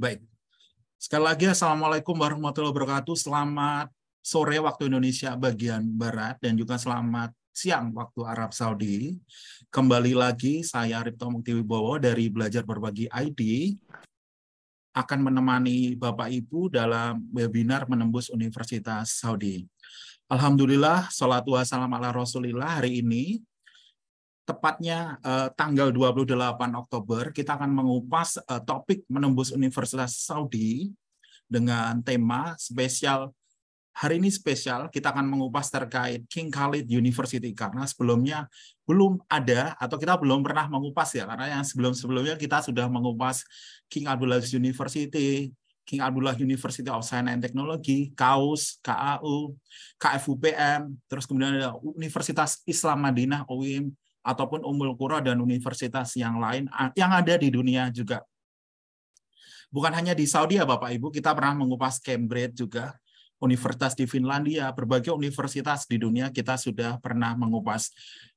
Baik. Sekali lagi, Assalamualaikum warahmatullahi wabarakatuh. Selamat sore waktu Indonesia bagian Barat dan juga selamat siang waktu Arab Saudi. Kembali lagi, saya Ripto Mukti Wibowo dari Belajar Berbagi ID akan menemani Bapak Ibu dalam webinar Menembus Universitas Saudi. Alhamdulillah, salatu wassalam ala Rasulillah hari ini tepatnya eh, tanggal 28 Oktober kita akan mengupas eh, topik menembus Universitas Saudi dengan tema spesial hari ini spesial kita akan mengupas terkait King Khalid University karena sebelumnya belum ada atau kita belum pernah mengupas ya karena yang sebelum-sebelumnya kita sudah mengupas King Abdullah University, King Abdullah University of Science and Technology, KAUS, KAU, KFUPM, terus kemudian ada Universitas Islam Madinah, UIM, ataupun Umul Qura dan universitas yang lain yang ada di dunia juga. Bukan hanya di Saudi ya Bapak Ibu, kita pernah mengupas Cambridge juga, universitas di Finlandia, berbagai universitas di dunia kita sudah pernah mengupas.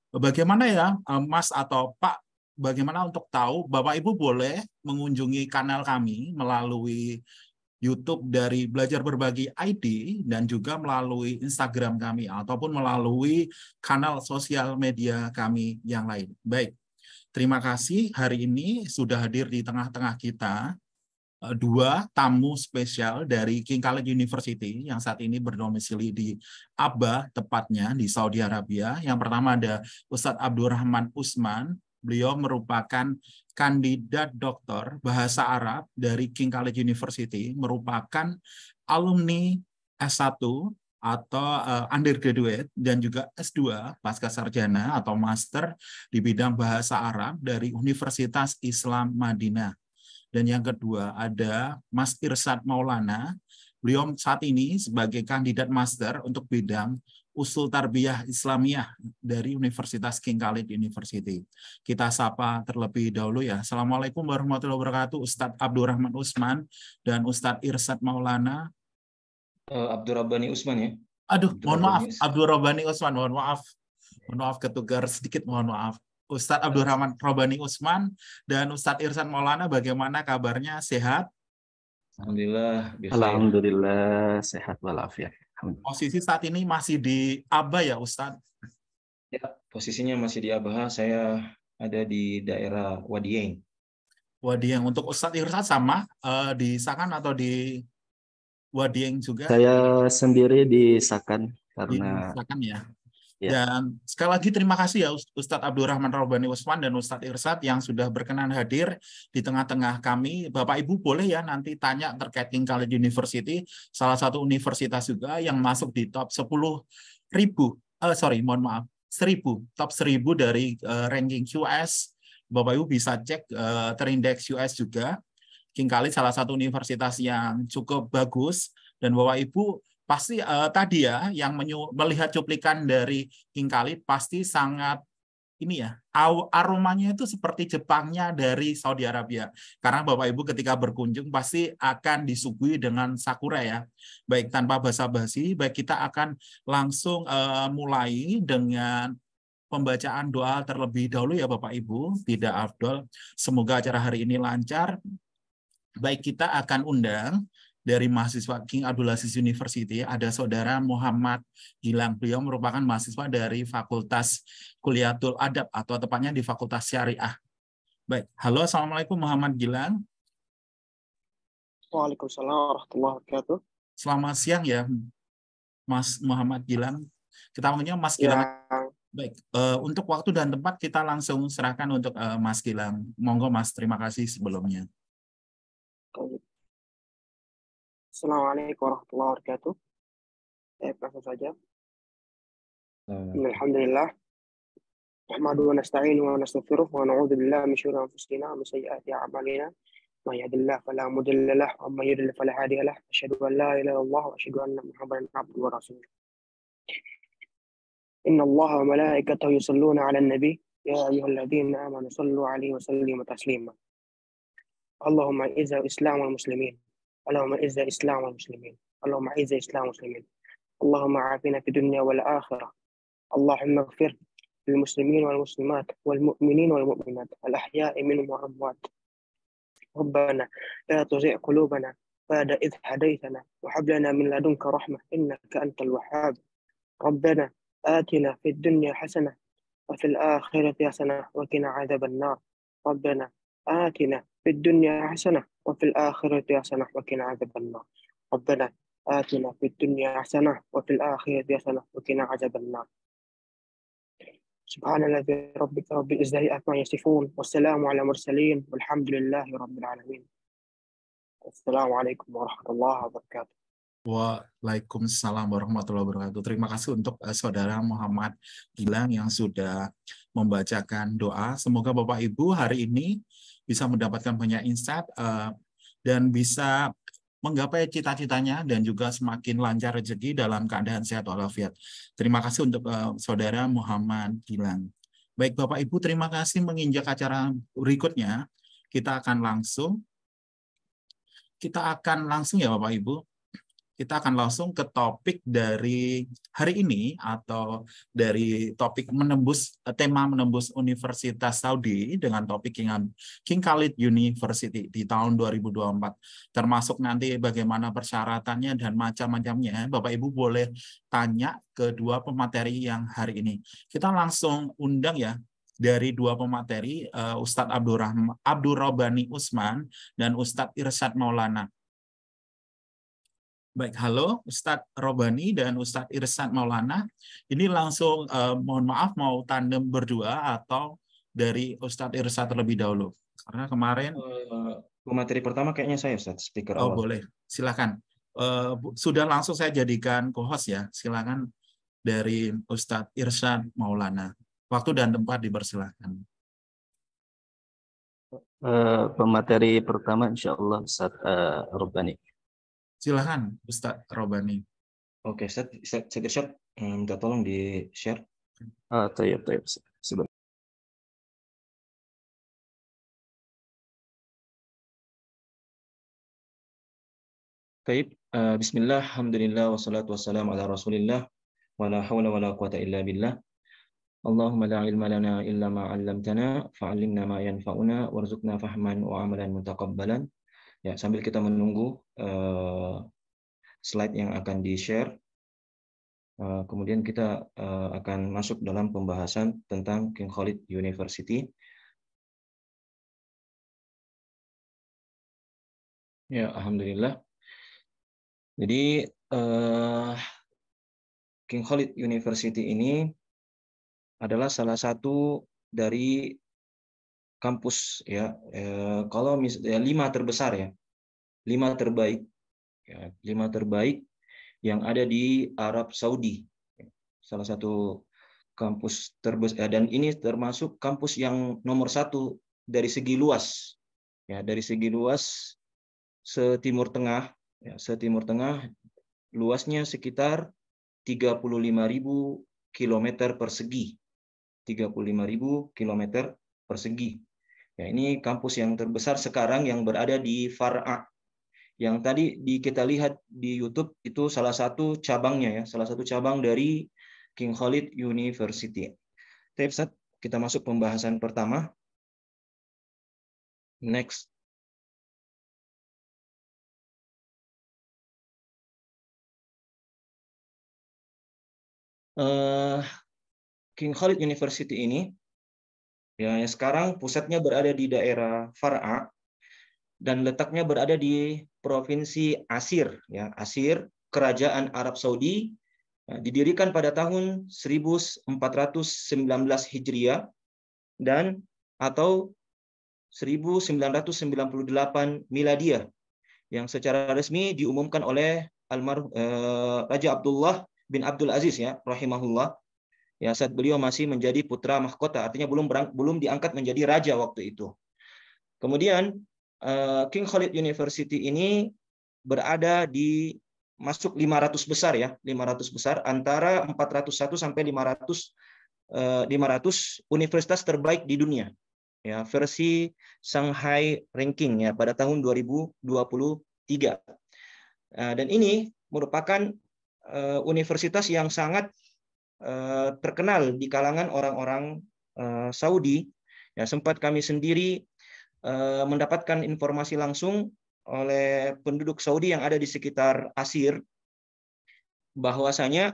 Bagaimana ya e, Mas atau Pak bagaimana untuk tahu Bapak Ibu boleh mengunjungi kanal kami melalui YouTube dari Belajar Berbagi ID dan juga melalui Instagram kami ataupun melalui kanal sosial media kami yang lain. Baik, terima kasih hari ini sudah hadir di tengah-tengah kita eh, dua tamu spesial dari King Khaled University yang saat ini berdomisili di Abba, tepatnya di Saudi Arabia. Yang pertama ada Ustadz Abdurrahman Usman, beliau merupakan kandidat doktor bahasa Arab dari King College University merupakan alumni S1 atau uh, undergraduate dan juga S2 pasca sarjana atau master di bidang bahasa Arab dari Universitas Islam Madinah. Dan yang kedua ada Mas Irsad Maulana. Beliau saat ini sebagai kandidat master untuk bidang Usul Tarbiyah Islamiyah dari Universitas King Khalid University. Kita sapa terlebih dahulu ya. Assalamualaikum warahmatullahi wabarakatuh Ustadz Abdurrahman Usman dan Ustadz Irsad Maulana. Uh, eh, Abdurrahmani Usman ya? Aduh, mohon maaf. Abdurrahmani Usman, mohon maaf. Mohon maaf ketugar sedikit, mohon maaf. Ustadz Abdurrahman Robani Usman dan Ustadz Irsan Maulana bagaimana kabarnya sehat? Alhamdulillah. Ya. Alhamdulillah sehat walafiat. Hmm. Posisi saat ini masih di Abah ya Ustadz? Ya, posisinya masih di Abah. Saya ada di daerah Wadieng. Wadieng. Untuk Ustadz Irsad sama eh, di Sakan atau di Wadieng juga? Saya sendiri di Sakan karena di Sakan ya. Yeah. Dan sekali lagi terima kasih ya Ustadz Abdurrahman Robani Usman dan Ustadz Irsad yang sudah berkenan hadir di tengah-tengah kami. Bapak Ibu boleh ya nanti tanya terkait King College University, salah satu universitas juga yang masuk di top 10 ribu, uh, sorry mohon maaf, seribu top seribu dari uh, ranking QS. Bapak Ibu bisa cek uh, eh, terindeks US juga. King College salah satu universitas yang cukup bagus dan Bapak Ibu pasti uh, tadi ya yang menyu, melihat cuplikan dari Kingkali pasti sangat ini ya aromanya itu seperti Jepangnya dari Saudi Arabia karena Bapak Ibu ketika berkunjung pasti akan disuguhi dengan sakura ya baik tanpa basa-basi baik kita akan langsung uh, mulai dengan pembacaan doa terlebih dahulu ya Bapak Ibu tidak afdol semoga acara hari ini lancar baik kita akan undang dari mahasiswa King Abdul Aziz University ada saudara Muhammad Gilang. Beliau merupakan mahasiswa dari Fakultas Kuliatul Adab atau tepatnya di Fakultas Syariah. Baik, halo Assalamualaikum Muhammad Gilang. Waalaikumsalam warahmatullahi wabarakatuh. Selamat siang ya Mas Muhammad Gilang. Kita punya Mas ya. Gilang. Baik, uh, untuk waktu dan tempat kita langsung serahkan untuk uh, Mas Gilang. Monggo Mas, terima kasih sebelumnya. Assalamualaikum warahmatullah wabarakatuh. Eh, apa saja. Nah. Alhamdulillah. Ahmadu wa nasta'inu wa nasta'firuh wa na'udhu billah min syurah anfusina wa misayyati amalina. Ma yadillah fala mudillalah wa ma yudillah fala hadihalah. Asyadu an la ilaha Allah wa asyadu anna muhabbaran abdu wa rasul. Inna Allah wa malaikatahu yusalluna ala nabi. Ya ayuhal ladhina amanu sallu alihi wa sallimu taslima. Allahumma izah islamu al muslimin. اللهم اعز الاسلام والمسلمين اللهم اعز الاسلام والمسلمين اللهم عافنا في الدنيا والاخره اللهم اغفر للمسلمين والمسلمات والمؤمنين والمؤمنات الاحياء منهم والاموات ربنا لا تزغ قلوبنا بعد إذ هديتنا وهب لنا من لدنك رحمة إنك أنت الوهاب ربنا آتنا في الدنيا حسنة وفي الآخرة حسنة وقنا عذاب النار ربنا آتنا في الدنيا حسنة وفي الآخرة حسنة وقنا عذاب النار ربنا آتنا في الدنيا حسنة وفي الآخرة حسنة وقنا عذاب النار سبحان الذي ربك رب العزة عما يصفون والسلام على المرسلين والحمد لله رب العالمين السلام عليكم ورحمة الله وبركاته Waalaikumsalam warahmatullahi wabarakatuh. Terima kasih untuk uh, saudara Muhammad Gilang yang sudah membacakan doa. Semoga Bapak Ibu hari ini bisa mendapatkan banyak insight eh, dan bisa menggapai cita-citanya dan juga semakin lancar rezeki dalam keadaan sehat walafiat. Terima kasih untuk eh, saudara Muhammad Gilang. Baik Bapak Ibu, terima kasih menginjak acara berikutnya. Kita akan langsung kita akan langsung ya Bapak Ibu kita akan langsung ke topik dari hari ini atau dari topik menembus eh, tema menembus Universitas Saudi dengan topik dengan King Khalid University di tahun 2024. Termasuk nanti bagaimana persyaratannya dan macam-macamnya. Bapak Ibu boleh tanya kedua pemateri yang hari ini. Kita langsung undang ya dari dua pemateri eh, Ustadz Abdurrahman Abdurrobani Usman dan Ustadz Irsyad Maulana. Baik, halo Ustadz Robani dan Ustadz Irsan Maulana. Ini langsung eh, mohon maaf mau tandem berdua atau dari Ustadz Irsan terlebih dahulu. Karena kemarin pemateri eh, materi pertama kayaknya saya Ustadz speaker Oh, awal. boleh. Silakan. Uh, sudah langsung saya jadikan co-host ya. Silakan dari Ustadz Irsan Maulana. Waktu dan tempat dipersilakan. Uh, pemateri pertama insya Allah Ustadz uh, Robani. Silahkan Ustadz Robani. Oke, saya saya share. minta tolong di-share. Ah, tayyip, tayyip. Sebentar. Baik, eh, bismillah, alhamdulillah, wassalatu wassalamu ala rasulillah, wa la hawla wa la quwata illa billah. Allahumma la ilma lana illa ma'allamtana, fa'allimna ma yanfa'una, warzukna fahman wa amalan mutakabbalan. Ya, sambil kita menunggu uh, slide yang akan di-share, uh, kemudian kita uh, akan masuk dalam pembahasan tentang King Khalid University. Ya, alhamdulillah. Jadi uh, King Khalid University ini adalah salah satu dari kampus ya eh, kalau misalnya lima terbesar ya lima terbaik ya, lima terbaik yang ada di Arab Saudi ya. salah satu kampus terbesar ya, dan ini termasuk kampus yang nomor satu dari segi luas ya dari segi luas setimur tengah ya, setimur tengah luasnya sekitar 35.000 km persegi 35.000 km persegi Ya, ini kampus yang terbesar sekarang yang berada di Far'a. Yang tadi di, kita lihat di YouTube itu salah satu cabangnya ya, salah satu cabang dari King Khalid University. Tapi kita masuk pembahasan pertama. Next. Eh, King Khalid University ini Ya, sekarang pusatnya berada di daerah Far'a dan letaknya berada di provinsi Asir, ya, Asir, Kerajaan Arab Saudi, ya, didirikan pada tahun 1419 Hijriah dan atau 1998 Miladiah yang secara resmi diumumkan oleh almarhum eh, Raja Abdullah bin Abdul Aziz ya rahimahullah ya saat beliau masih menjadi putra mahkota artinya belum berang, belum diangkat menjadi raja waktu itu kemudian eh, King Khalid University ini berada di masuk 500 besar ya 500 besar antara 401 sampai 500 500 eh, universitas terbaik di dunia ya versi Shanghai ranking ya pada tahun 2023 eh, dan ini merupakan universitas yang sangat Eh, terkenal di kalangan orang-orang eh, Saudi. Ya, sempat kami sendiri eh, mendapatkan informasi langsung oleh penduduk Saudi yang ada di sekitar Asir bahwasanya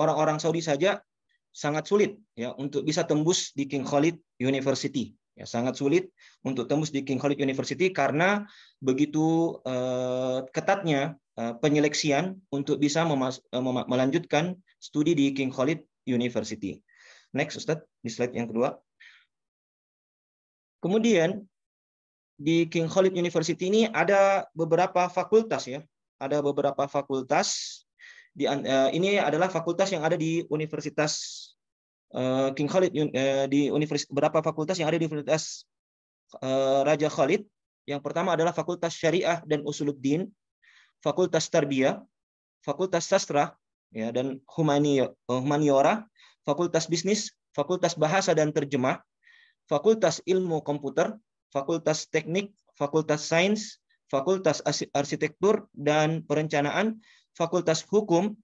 orang-orang Saudi saja sangat sulit ya untuk bisa tembus di King Khalid University. Ya, sangat sulit untuk tembus di King Khalid University karena begitu uh, ketatnya uh, penyeleksian untuk bisa memas- melanjutkan studi di King Khalid University. Next, Ustadz, di slide yang kedua. Kemudian, di King Khalid University ini ada beberapa fakultas ya. Ada beberapa fakultas. Di, uh, ini adalah fakultas yang ada di Universitas uh, King Khalid uh, di universitas beberapa fakultas yang ada di Universitas uh, Raja Khalid. Yang pertama adalah Fakultas Syariah dan Usuluddin, Fakultas Tarbiyah, Fakultas Sastra, ya dan eh, humaniora, fakultas bisnis, fakultas bahasa dan terjemah, fakultas ilmu komputer, fakultas teknik, fakultas sains, fakultas arsitektur dan perencanaan, fakultas hukum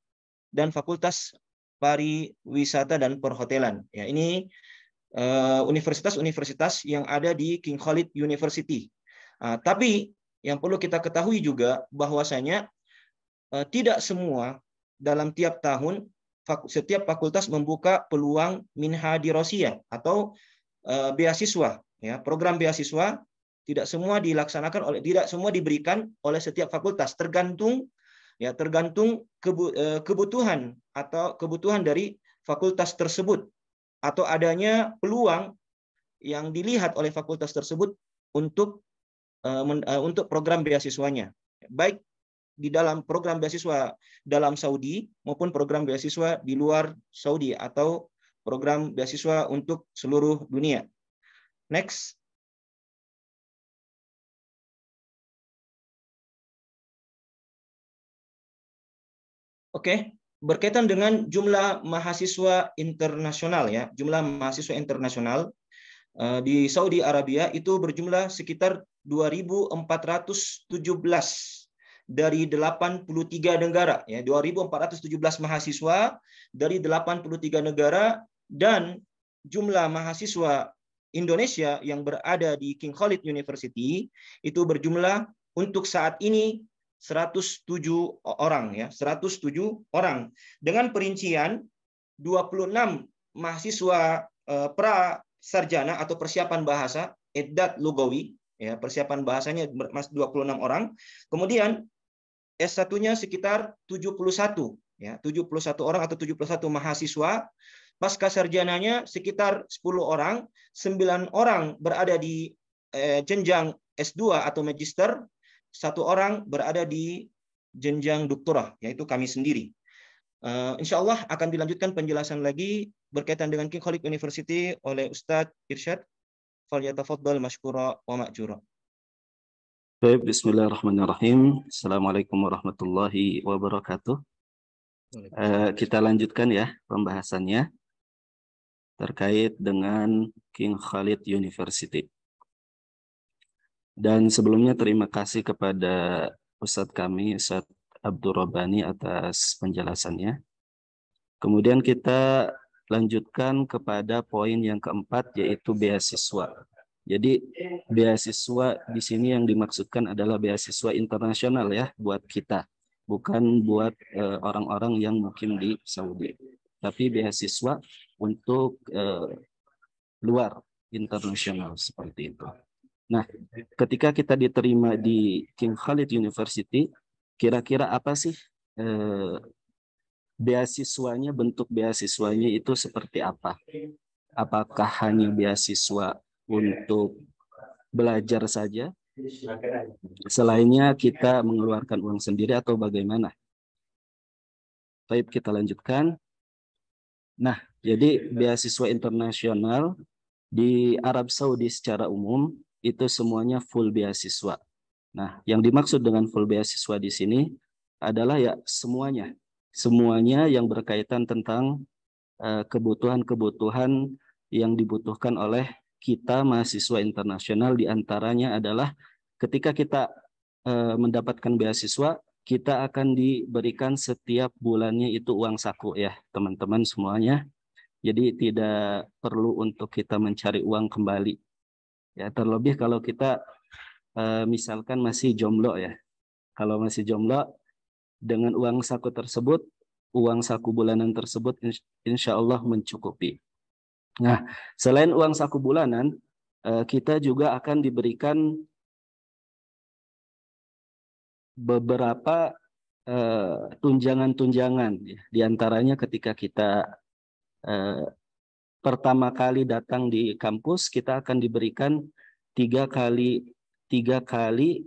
dan fakultas pariwisata dan perhotelan. Ya, ini eh, universitas-universitas uh, yang ada di King Khalid University. Uh, tapi yang perlu kita ketahui juga bahwasanya uh, tidak semua dalam tiap tahun setiap fakultas membuka peluang minha dirosia atau eh, beasiswa ya program beasiswa tidak semua dilaksanakan oleh tidak semua diberikan oleh setiap fakultas tergantung ya tergantung eh, kebutuhan atau kebutuhan dari fakultas tersebut atau adanya peluang yang dilihat oleh fakultas tersebut untuk eh, untuk program beasiswanya baik di dalam program beasiswa dalam Saudi maupun program beasiswa di luar Saudi atau program beasiswa untuk seluruh dunia. Next. Oke, okay. berkaitan dengan jumlah mahasiswa internasional ya, jumlah mahasiswa internasional eh, di Saudi Arabia itu berjumlah sekitar 2417 dari 83 negara ya 2417 mahasiswa dari 83 negara dan jumlah mahasiswa Indonesia yang berada di King Khalid University itu berjumlah untuk saat ini 107 orang ya, 107 orang dengan perincian 26 mahasiswa eh, pra sarjana atau persiapan bahasa Edad Lugawi ya, persiapan bahasanya 26 orang. Kemudian S1-nya sekitar 71 ya, 71 orang atau 71 mahasiswa. Pasca sarjananya sekitar 10 orang, 9 orang berada di eh, jenjang S2 atau magister, satu orang berada di jenjang doktora, yaitu kami sendiri. Uh, insya Allah akan dilanjutkan penjelasan lagi berkaitan dengan King Khalid University oleh Ustadz Irsyad. Falyatafaddal mashkura wa ma'jura. Baik, bismillahirrahmanirrahim. Assalamualaikum warahmatullahi wabarakatuh. Eh, kita lanjutkan ya pembahasannya terkait dengan King Khalid University. Dan sebelumnya terima kasih kepada Ustadz kami, Ustadz Abdul Rabbani atas penjelasannya. Kemudian kita lanjutkan kepada poin yang keempat yaitu beasiswa. Jadi iya. beasiswa di sini yang dimaksudkan adalah beasiswa internasional ya buat kita, bukan buat eh, orang-orang uh, yang mungkin di Saudi, tapi beasiswa untuk uh, luar internasional seperti itu. Nah, ketika kita diterima di King Khalid University, kira-kira apa sih eh, beasiswanya, bentuk beasiswanya itu seperti apa? Apakah hanya beasiswa untuk belajar saja. Selainnya kita mengeluarkan uang sendiri atau bagaimana? Baik, kita lanjutkan. Nah, jadi beasiswa internasional di Arab Saudi secara umum itu semuanya full beasiswa. Nah, yang dimaksud dengan full beasiswa di sini adalah ya semuanya, semuanya yang berkaitan tentang eh, kebutuhan-kebutuhan yang dibutuhkan oleh kita mahasiswa internasional diantaranya adalah ketika kita eh, mendapatkan beasiswa, kita akan diberikan setiap bulannya itu uang saku ya teman-teman semuanya. Jadi tidak perlu untuk kita mencari uang kembali. Ya terlebih kalau kita eh, misalkan masih jomblo ya. Kalau masih jomblo dengan uang saku tersebut, uang saku bulanan tersebut insya Allah mencukupi. Nah, selain uang saku bulanan, eh, kita juga akan diberikan beberapa eh, tunjangan-tunjangan. Ya. Di antaranya ketika kita eh, pertama kali datang di kampus, kita akan diberikan tiga kali tiga kali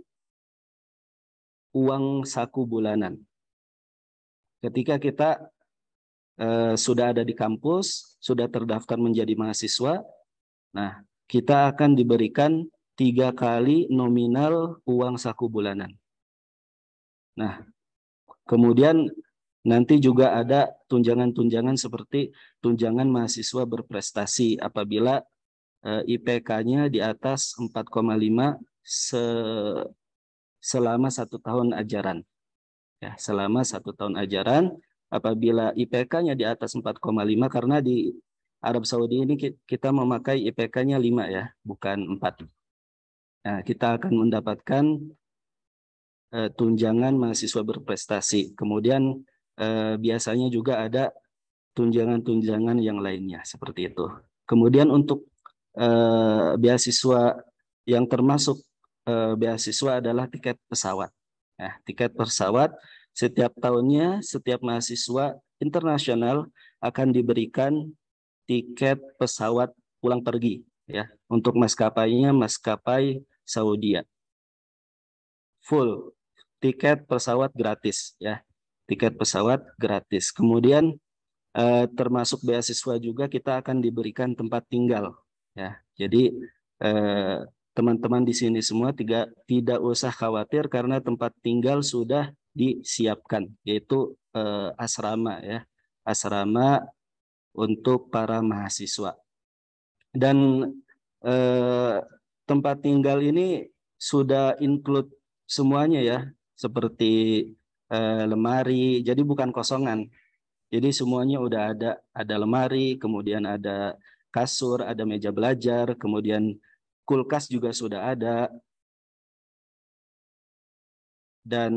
uang saku bulanan. Ketika kita Eh, sudah ada di kampus, sudah terdaftar menjadi mahasiswa. Nah, kita akan diberikan tiga kali nominal uang saku bulanan. Nah, kemudian nanti juga ada tunjangan-tunjangan seperti tunjangan mahasiswa berprestasi apabila eh, IPK-nya di atas 4,5 se selama satu tahun ajaran. Ya, selama satu tahun ajaran apabila IPK-nya di atas 4,5 karena di Arab Saudi ini kita memakai IPK-nya 5 ya, bukan 4. Nah, kita akan mendapatkan uh, tunjangan mahasiswa berprestasi. Kemudian uh, biasanya juga ada tunjangan-tunjangan yang lainnya seperti itu. Kemudian untuk uh, beasiswa yang termasuk uh, beasiswa adalah tiket pesawat. Nah, tiket pesawat setiap tahunnya, setiap mahasiswa internasional akan diberikan tiket pesawat pulang pergi ya untuk maskapainya maskapai Saudi ya. full tiket pesawat gratis ya tiket pesawat gratis kemudian eh, termasuk beasiswa juga kita akan diberikan tempat tinggal ya jadi eh, teman-teman eh, di sini semua tidak tidak usah khawatir karena tempat tinggal sudah disiapkan yaitu eh, asrama ya asrama untuk para mahasiswa dan eh, tempat tinggal ini sudah include semuanya ya seperti eh, lemari jadi bukan kosongan jadi semuanya udah ada ada lemari kemudian ada kasur ada meja belajar kemudian kulkas juga sudah ada dan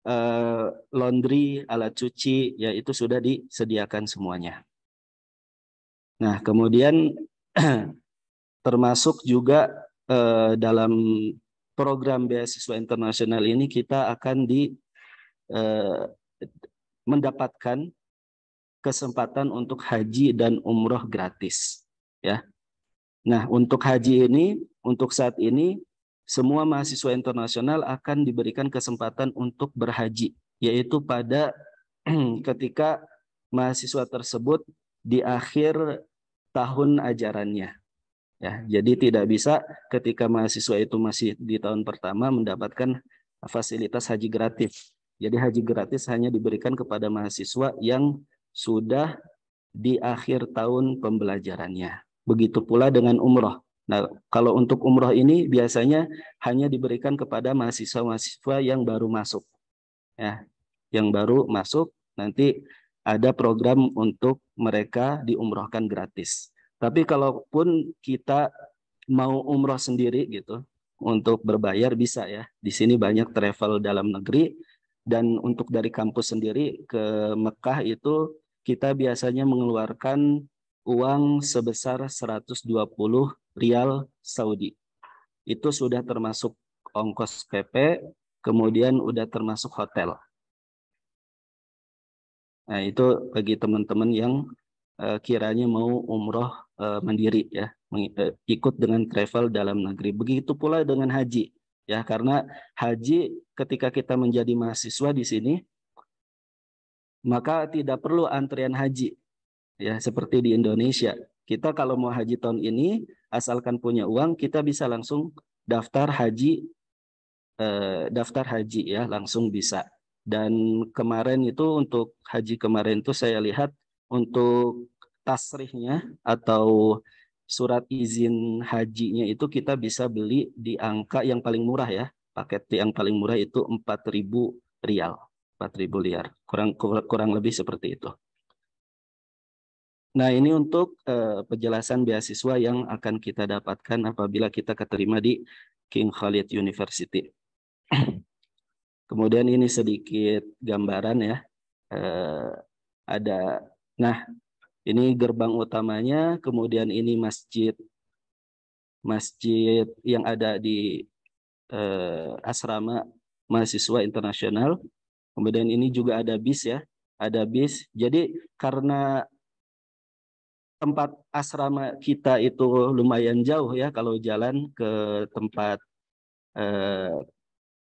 Eh, laundry, alat cuci, ya itu sudah disediakan semuanya. Nah, kemudian termasuk juga eh, dalam program beasiswa internasional ini kita akan di eh, mendapatkan kesempatan untuk haji dan umroh gratis, ya. Nah, untuk haji ini, untuk saat ini semua mahasiswa internasional akan diberikan kesempatan untuk berhaji, yaitu pada ketika mahasiswa tersebut di akhir tahun ajarannya. Ya, jadi tidak bisa ketika mahasiswa itu masih di tahun pertama mendapatkan fasilitas haji gratis. Jadi haji gratis hanya diberikan kepada mahasiswa yang sudah di akhir tahun pembelajarannya. Begitu pula dengan umroh. Nah, kalau untuk umroh ini biasanya hanya diberikan kepada mahasiswa-mahasiswa yang baru masuk. Ya, yang baru masuk nanti ada program untuk mereka diumrohkan gratis. Tapi kalaupun kita mau umroh sendiri gitu untuk berbayar bisa ya. Di sini banyak travel dalam negeri dan untuk dari kampus sendiri ke Mekah itu kita biasanya mengeluarkan uang sebesar 120 rial Saudi. Itu sudah termasuk ongkos PP, kemudian sudah termasuk hotel. Nah, itu bagi teman-teman yang uh, kiranya mau umroh uh, mandiri ya, eh, ikut dengan travel dalam negeri. Begitu pula dengan haji ya, karena haji ketika kita menjadi mahasiswa di sini maka tidak perlu antrian haji ya seperti di Indonesia. Kita kalau mau haji tahun ini asalkan punya uang kita bisa langsung daftar haji eh, daftar haji ya langsung bisa dan kemarin itu untuk haji kemarin itu saya lihat untuk tasrihnya atau surat izin hajinya itu kita bisa beli di angka yang paling murah ya paket yang paling murah itu 4.000 rial 4.000 liar kurang kurang lebih seperti itu Nah, ini untuk uh, penjelasan beasiswa yang akan kita dapatkan apabila kita keterima di King Khalid University. Kemudian ini sedikit gambaran ya. Uh, ada nah, ini gerbang utamanya, kemudian ini masjid masjid yang ada di uh, asrama mahasiswa internasional. Kemudian ini juga ada bis ya, ada bis. Jadi karena tempat asrama kita itu lumayan jauh ya kalau jalan ke tempat eh,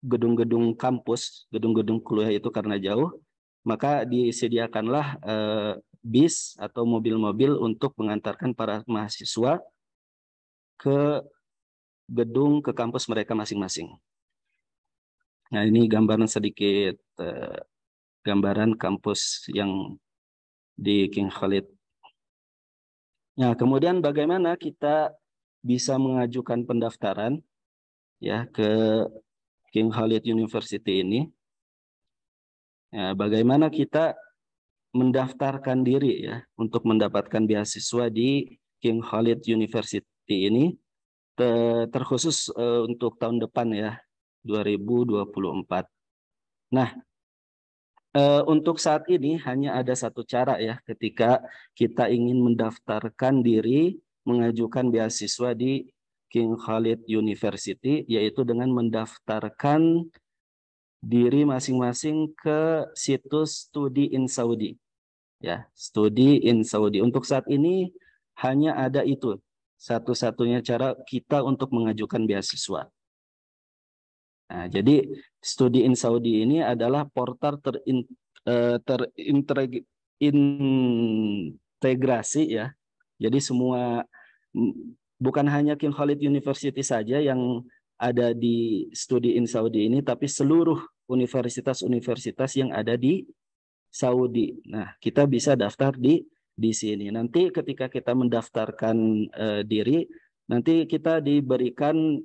gedung-gedung eh, kampus, gedung-gedung kuliah itu karena jauh, maka disediakanlah eh, bis atau mobil-mobil untuk mengantarkan para mahasiswa ke gedung ke kampus mereka masing-masing. Nah, ini gambaran sedikit eh, gambaran kampus yang di King Khalid Nah, kemudian bagaimana kita bisa mengajukan pendaftaran ya ke King Khalid University ini? Ya, bagaimana kita mendaftarkan diri ya untuk mendapatkan beasiswa di King Khalid University ini terkhusus eh, untuk tahun depan ya 2024. Nah, Eh, untuk saat ini hanya ada satu cara ya ketika kita ingin mendaftarkan diri mengajukan beasiswa di King Khalid University yaitu dengan mendaftarkan diri masing-masing ke situs studi in Saudi. Ya, studi in Saudi. Untuk saat ini hanya ada itu satu-satunya cara kita untuk mengajukan beasiswa. Nah, jadi studi in Saudi ini adalah portal terintegrasi ter eh, terintegrasi ya. Jadi semua bukan hanya King Khalid University saja yang ada di studi in Saudi ini, tapi seluruh universitas-universitas yang ada di Saudi. Nah, kita bisa daftar di di sini. Nanti ketika kita mendaftarkan uh, diri, nanti kita diberikan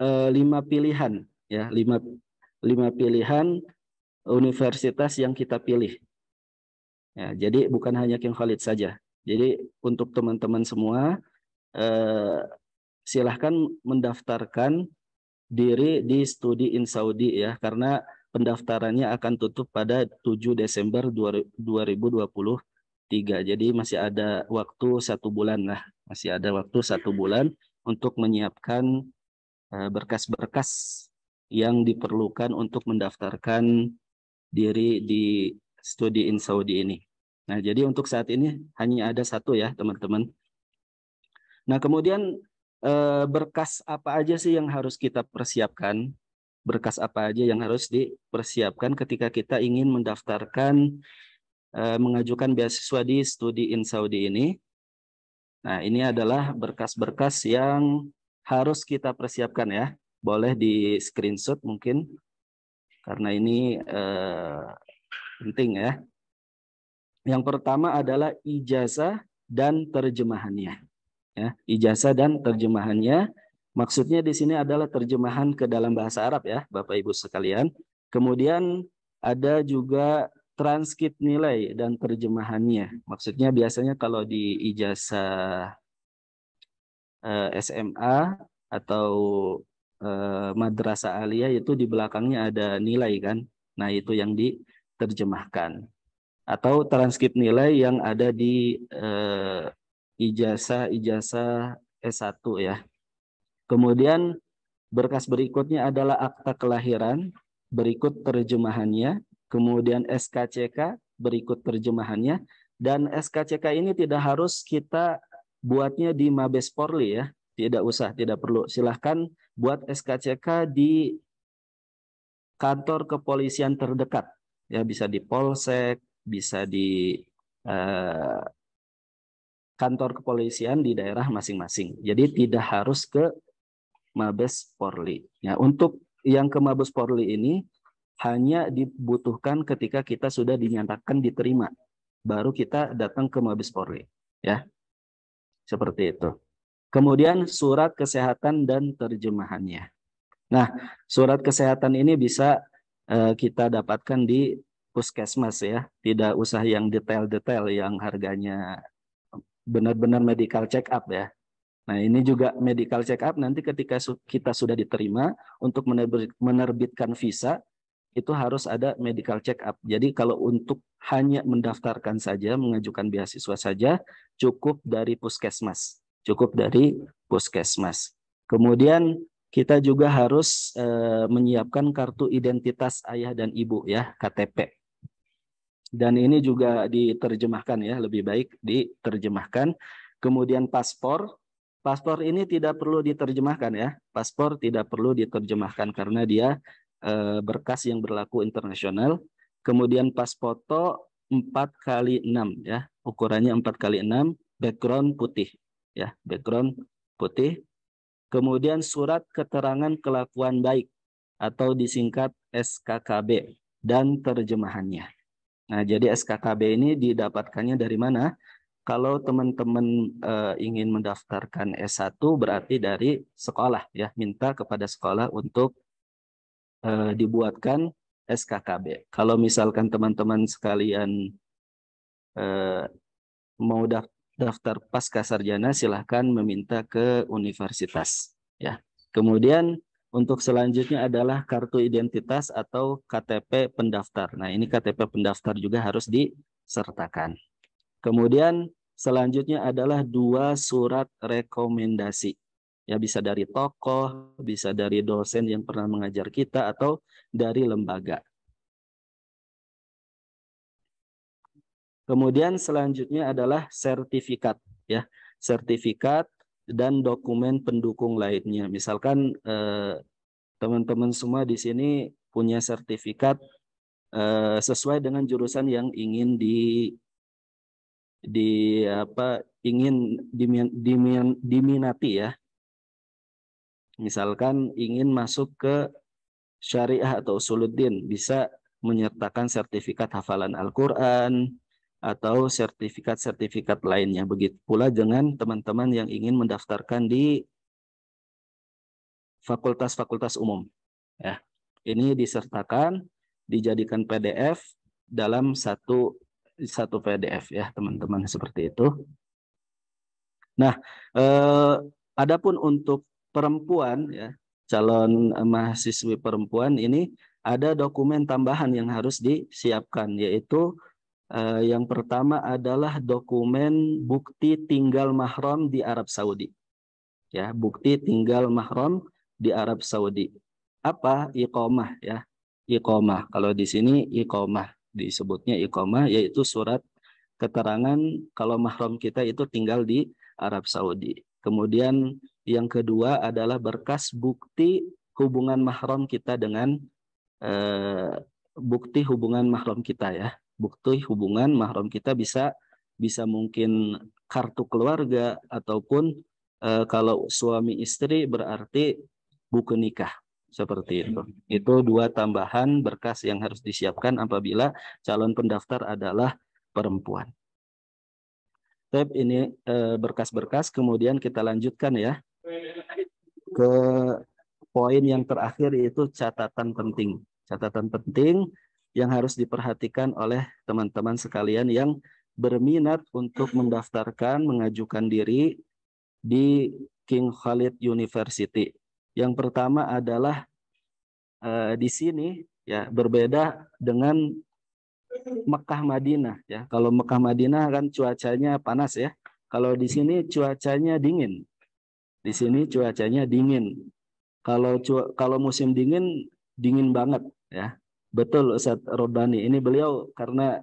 Eh, lima pilihan ya lima lima pilihan universitas yang kita pilih ya, jadi bukan hanya King Khalid saja jadi untuk teman-teman semua eh, silahkan mendaftarkan diri di studi in Saudi ya karena pendaftarannya akan tutup pada 7 Desember 2023 jadi masih ada waktu satu bulan lah masih ada waktu satu bulan untuk menyiapkan Eh, berkas-berkas yang diperlukan untuk mendaftarkan diri di studi in Saudi ini. Nah, jadi untuk saat ini hanya ada satu ya, teman-teman. Nah, kemudian eh, berkas apa aja sih yang harus kita persiapkan? Berkas apa aja yang harus dipersiapkan ketika kita ingin mendaftarkan eh, mengajukan beasiswa di studi in Saudi ini? Nah, ini adalah berkas-berkas yang harus kita persiapkan ya. Boleh di screenshot mungkin karena ini eh, penting ya. Yang pertama adalah ijazah dan terjemahannya. Ya, ijazah dan terjemahannya maksudnya di sini adalah terjemahan ke dalam bahasa Arab ya, Bapak Ibu sekalian. Kemudian ada juga transkrip nilai dan terjemahannya. Maksudnya biasanya kalau di ijazah Eh, SMA atau eh, madrasah aliyah itu di belakangnya ada nilai kan. Nah, itu yang diterjemahkan. Atau transkrip nilai yang ada di uh, eh, ijazah-ijazah S1 ya. Kemudian berkas berikutnya adalah akta kelahiran, berikut terjemahannya, kemudian SKCK, berikut terjemahannya. Dan SKCK ini tidak harus kita buatnya di Mabes Polri ya. Tidak usah, tidak perlu. Silahkan buat SKCK di kantor kepolisian terdekat. Ya bisa di Polsek, bisa di eh, kantor kepolisian di daerah masing-masing. Jadi tidak harus ke Mabes Polri. Ya, untuk yang ke Mabes Polri ini hanya dibutuhkan ketika kita sudah dinyatakan diterima. Baru kita datang ke Mabes Polri. Ya, seperti itu. Kemudian surat kesehatan dan terjemahannya. Nah, surat kesehatan ini bisa uh, kita dapatkan di puskesmas ya, tidak usah yang detail-detail yang harganya benar-benar medical check up ya. Nah, ini juga medical check up nanti ketika kita sudah diterima untuk menerbitkan visa, itu harus ada medical check up. Jadi kalau untuk hanya mendaftarkan saja, mengajukan beasiswa saja, cukup dari puskesmas. Cukup dari puskesmas. Kemudian kita juga harus e, menyiapkan kartu identitas ayah dan ibu ya, KTP. Dan ini juga diterjemahkan ya, lebih baik diterjemahkan. Kemudian paspor, Paspor ini tidak perlu diterjemahkan ya. Paspor tidak perlu diterjemahkan karena dia Eh, berkas yang berlaku internasional. Kemudian pas foto 4 kali 6 ya. Ukurannya 4 kali 6, background putih ya, background putih. Kemudian surat keterangan kelakuan baik atau disingkat SKKB dan terjemahannya. Nah, jadi SKKB ini didapatkannya dari mana? Kalau teman-teman e, ingin mendaftarkan S1 berarti dari sekolah ya, minta kepada sekolah untuk eh, dibuatkan SKKB. Kalau misalkan teman-teman sekalian eh, mau daftar pasca sarjana silahkan meminta ke universitas ya. Kemudian untuk selanjutnya adalah kartu identitas atau KTP pendaftar. Nah, ini KTP pendaftar juga harus disertakan. Kemudian selanjutnya adalah dua surat rekomendasi ya bisa dari tokoh, bisa dari dosen yang pernah mengajar kita atau dari lembaga. Kemudian selanjutnya adalah sertifikat ya, sertifikat dan dokumen pendukung lainnya. Misalkan eh, teman-teman eh, semua di sini punya sertifikat eh, sesuai dengan jurusan yang ingin di di apa ingin dimin, dimin, diminati ya Misalkan ingin masuk ke syariah atau usuluddin, bisa menyertakan sertifikat hafalan Al-Quran, atau sertifikat-sertifikat lainnya. Begitu pula dengan teman-teman yang ingin mendaftarkan di fakultas-fakultas umum. Ya, ini disertakan, dijadikan PDF dalam satu satu PDF ya teman-teman seperti itu. Nah, eh, adapun untuk perempuan ya calon eh, mahasiswi perempuan ini ada dokumen tambahan yang harus disiapkan yaitu eh, yang pertama adalah dokumen bukti tinggal mahram di Arab Saudi. Ya, bukti tinggal mahram di Arab Saudi. Apa iqamah ya? Iqamah. Kalau di sini iqamah disebutnya iqamah yaitu surat keterangan kalau mahram kita itu tinggal di Arab Saudi. Kemudian yang kedua adalah berkas bukti hubungan mahram kita dengan eh, bukti hubungan mahram kita ya. Bukti hubungan mahram kita bisa bisa mungkin kartu keluarga ataupun eh, kalau suami istri berarti buku nikah seperti itu. Itu dua tambahan berkas yang harus disiapkan apabila calon pendaftar adalah perempuan. Tab ini eh, berkas-berkas, kemudian kita lanjutkan ya ke poin yang terakhir itu catatan penting. Catatan penting yang harus diperhatikan oleh teman-teman sekalian yang berminat untuk mendaftarkan, mengajukan diri di King Khalid University. Yang pertama adalah eh, di sini ya berbeda dengan Mekah Madinah ya. Kalau Mekah Madinah kan cuacanya panas ya. Kalau di sini cuacanya dingin. Di sini cuacanya dingin. Kalau cu kalau musim dingin dingin banget ya. Betul Ustaz Robani. Ini beliau karena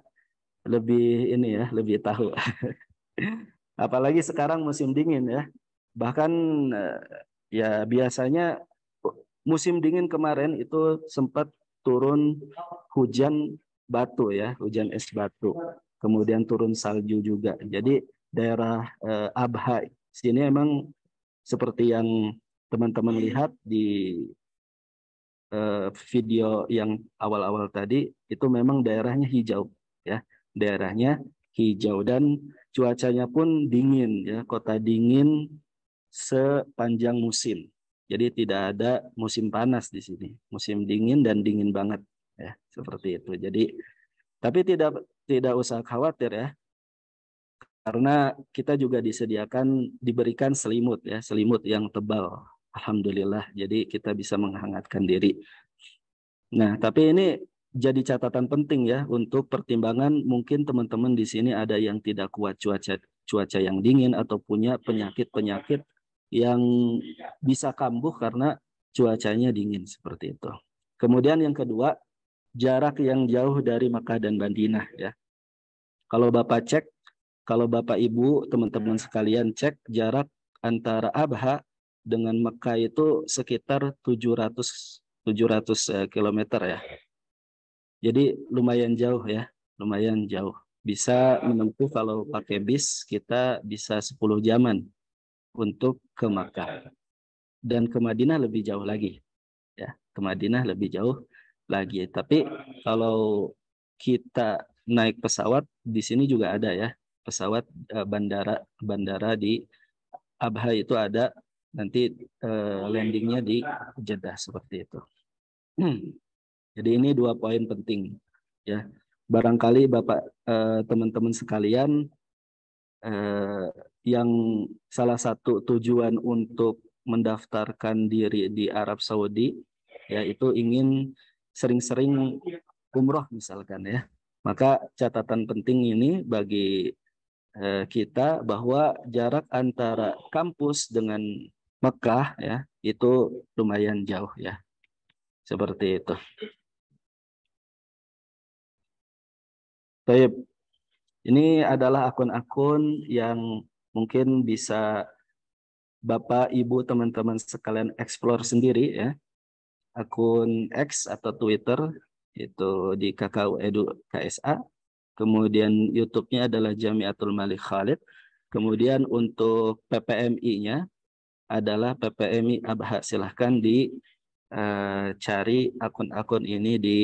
lebih ini ya, lebih tahu. Apalagi sekarang musim dingin ya. Bahkan eh, ya biasanya musim dingin kemarin itu sempat turun hujan batu ya, hujan es batu. Kemudian turun salju juga. Jadi daerah eh, Abha sini emang seperti yang teman-teman hmm. lihat di uh, video yang awal-awal tadi itu memang daerahnya hijau ya daerahnya hijau dan cuacanya pun dingin ya kota dingin sepanjang musim jadi tidak ada musim panas di sini musim dingin dan dingin banget ya seperti itu jadi tapi tidak tidak usah khawatir ya karena kita juga disediakan diberikan selimut ya selimut yang tebal alhamdulillah jadi kita bisa menghangatkan diri nah tapi ini jadi catatan penting ya untuk pertimbangan mungkin teman-teman di sini ada yang tidak kuat cuaca cuaca yang dingin atau punya penyakit-penyakit yang bisa kambuh karena cuacanya dingin seperti itu. Kemudian yang kedua, jarak yang jauh dari Mekah dan Madinah ya. Kalau Bapak cek kalau Bapak Ibu, iya. teman-teman sekalian cek jarak antara Abha dengan Mekah itu sekitar 700 700 km ya. Iya. Jadi lumayan jauh ya, lumayan jauh. Bisa iya. menempuh kalau pakai bis kita bisa 10 jaman untuk ke Mekah. Dan ke Madinah lebih jauh lagi. Ya, ke Madinah lebih jauh lagi. Tapi kalau kita naik pesawat di sini juga ada ya pesawat uh, bandara bandara di Abha itu ada nanti uh, landingnya di Jeddah seperti itu. Jadi ini dua poin penting ya. Barangkali Bapak eh, teman-teman uh, sekalian uh, yang salah satu tujuan untuk mendaftarkan diri di Arab Saudi yaitu ingin sering-sering umroh misalkan ya. Maka catatan penting ini bagi Eh, kita bahwa jarak antara kampus dengan Mekah ya itu lumayan jauh ya. Seperti itu. Baik. Ini adalah akun-akun yang mungkin bisa Bapak, Ibu, teman-teman sekalian explore sendiri ya. Akun X atau Twitter itu di KKU Edu KSA Kemudian YouTube-nya adalah Jamiatul Malik Khalid. Kemudian untuk PPMI-nya adalah PPMI Abha. Silahkan dicari eh, uh, akun-akun ini di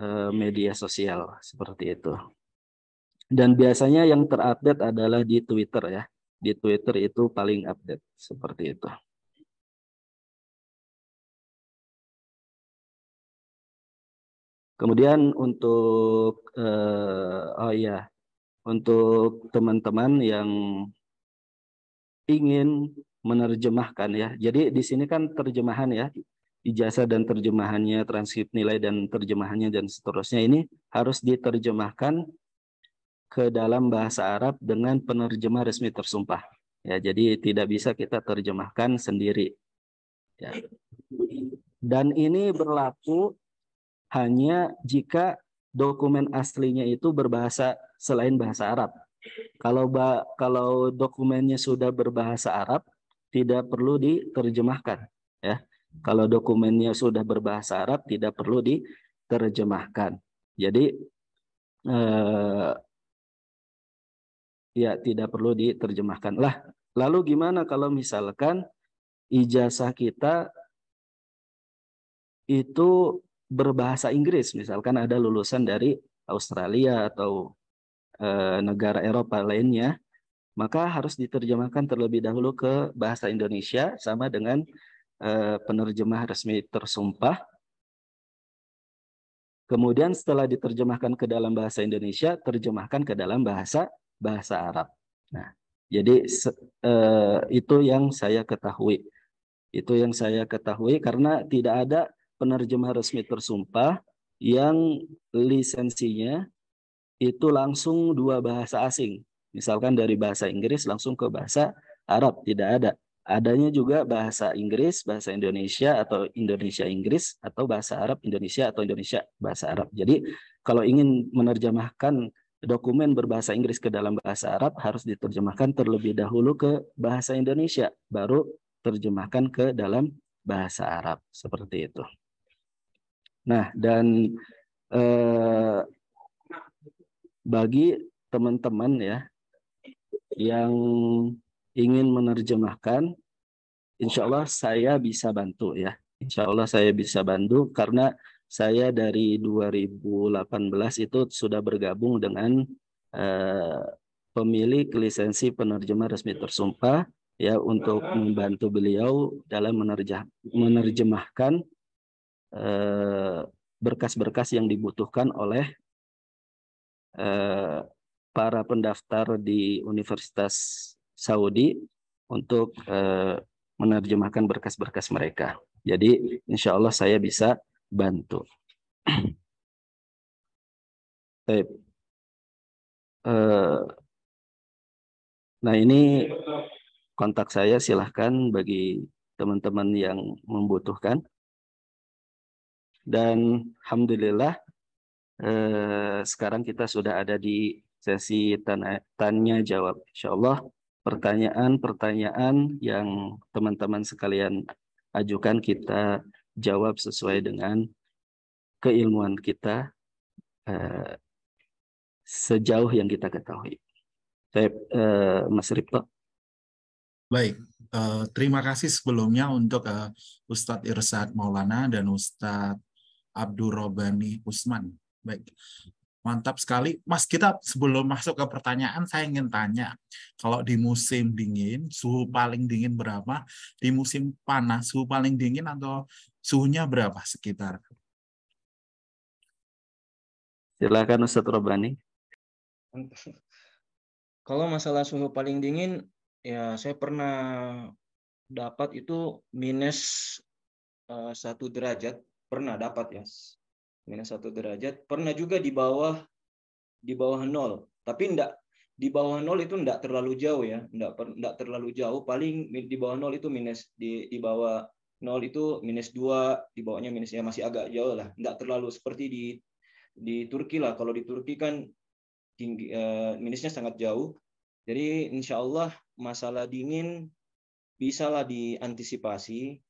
uh, media sosial seperti itu. Dan biasanya yang terupdate adalah di Twitter ya. Di Twitter itu paling update seperti itu. Kemudian untuk uh, oh ya, untuk teman-teman yang ingin menerjemahkan ya. Jadi di sini kan terjemahan ya, ijazah dan terjemahannya, transkrip nilai dan terjemahannya dan seterusnya ini harus diterjemahkan ke dalam bahasa Arab dengan penerjemah resmi tersumpah. Ya, jadi tidak bisa kita terjemahkan sendiri. Ya. Dan ini berlaku hanya jika dokumen aslinya itu berbahasa selain bahasa Arab. Kalau ba kalau dokumennya sudah berbahasa Arab, tidak perlu diterjemahkan, ya. Kalau dokumennya sudah berbahasa Arab, tidak perlu diterjemahkan. Jadi eh, ya tidak perlu diterjemahkan. Lah, lalu gimana kalau misalkan ijazah kita itu berbahasa Inggris misalkan ada lulusan dari Australia atau e, negara Eropa lainnya maka harus diterjemahkan terlebih dahulu ke bahasa Indonesia sama dengan e, penerjemah resmi tersumpah Kemudian setelah diterjemahkan ke dalam bahasa Indonesia, terjemahkan ke dalam bahasa bahasa Arab. Nah, jadi se, e, itu yang saya ketahui. Itu yang saya ketahui karena tidak ada penerjemah resmi tersumpah yang lisensinya itu langsung dua bahasa asing. Misalkan dari bahasa Inggris langsung ke bahasa Arab, tidak ada. Adanya juga bahasa Inggris, bahasa Indonesia atau Indonesia Inggris atau bahasa Arab Indonesia atau Indonesia bahasa Arab. Jadi kalau ingin menerjemahkan dokumen berbahasa Inggris ke dalam bahasa Arab harus diterjemahkan terlebih dahulu ke bahasa Indonesia, baru terjemahkan ke dalam bahasa Arab. Seperti itu. Nah, dan eh, bagi teman-teman ya yang ingin menerjemahkan, insya Allah saya bisa bantu ya. Insya Allah saya bisa bantu karena saya dari 2018 itu sudah bergabung dengan eh, pemilik lisensi penerjemah resmi tersumpah ya untuk membantu beliau dalam menerjemahkan Eh, berkas-berkas yang dibutuhkan oleh eh, para pendaftar di Universitas Saudi untuk eh, menerjemahkan berkas-berkas mereka. Jadi insya Allah saya bisa bantu. Nah ini kontak saya silahkan bagi teman-teman yang membutuhkan dan alhamdulillah eh, sekarang kita sudah ada di sesi tanya, tanya jawab. Insya Allah pertanyaan-pertanyaan yang teman-teman sekalian ajukan kita jawab sesuai dengan keilmuan kita eh, sejauh yang kita ketahui. Baik, eh, Mas Ripto. Baik, eh, terima kasih sebelumnya untuk eh, Ustadz Irsad Maulana dan Ustadz Abdur Robani Usman. Baik, mantap sekali. Mas, kita sebelum masuk ke pertanyaan, saya ingin tanya, kalau di musim dingin, suhu paling dingin berapa? Di musim panas, suhu paling dingin atau suhunya berapa sekitar? Silakan Ustaz Robani. Kalau masalah suhu paling dingin, ya saya pernah dapat itu minus eh, satu derajat pernah dapat ya minus satu derajat pernah juga di bawah di bawah nol tapi enggak di bawah nol itu enggak terlalu jauh ya enggak enggak terlalu jauh paling di bawah nol itu minus di di bawah nol itu minus dua di bawahnya minus ya masih agak jauh lah enggak terlalu seperti di di Turki lah kalau di Turki kan tinggi eh, minusnya sangat jauh jadi insya Allah masalah dingin bisa lah diantisipasi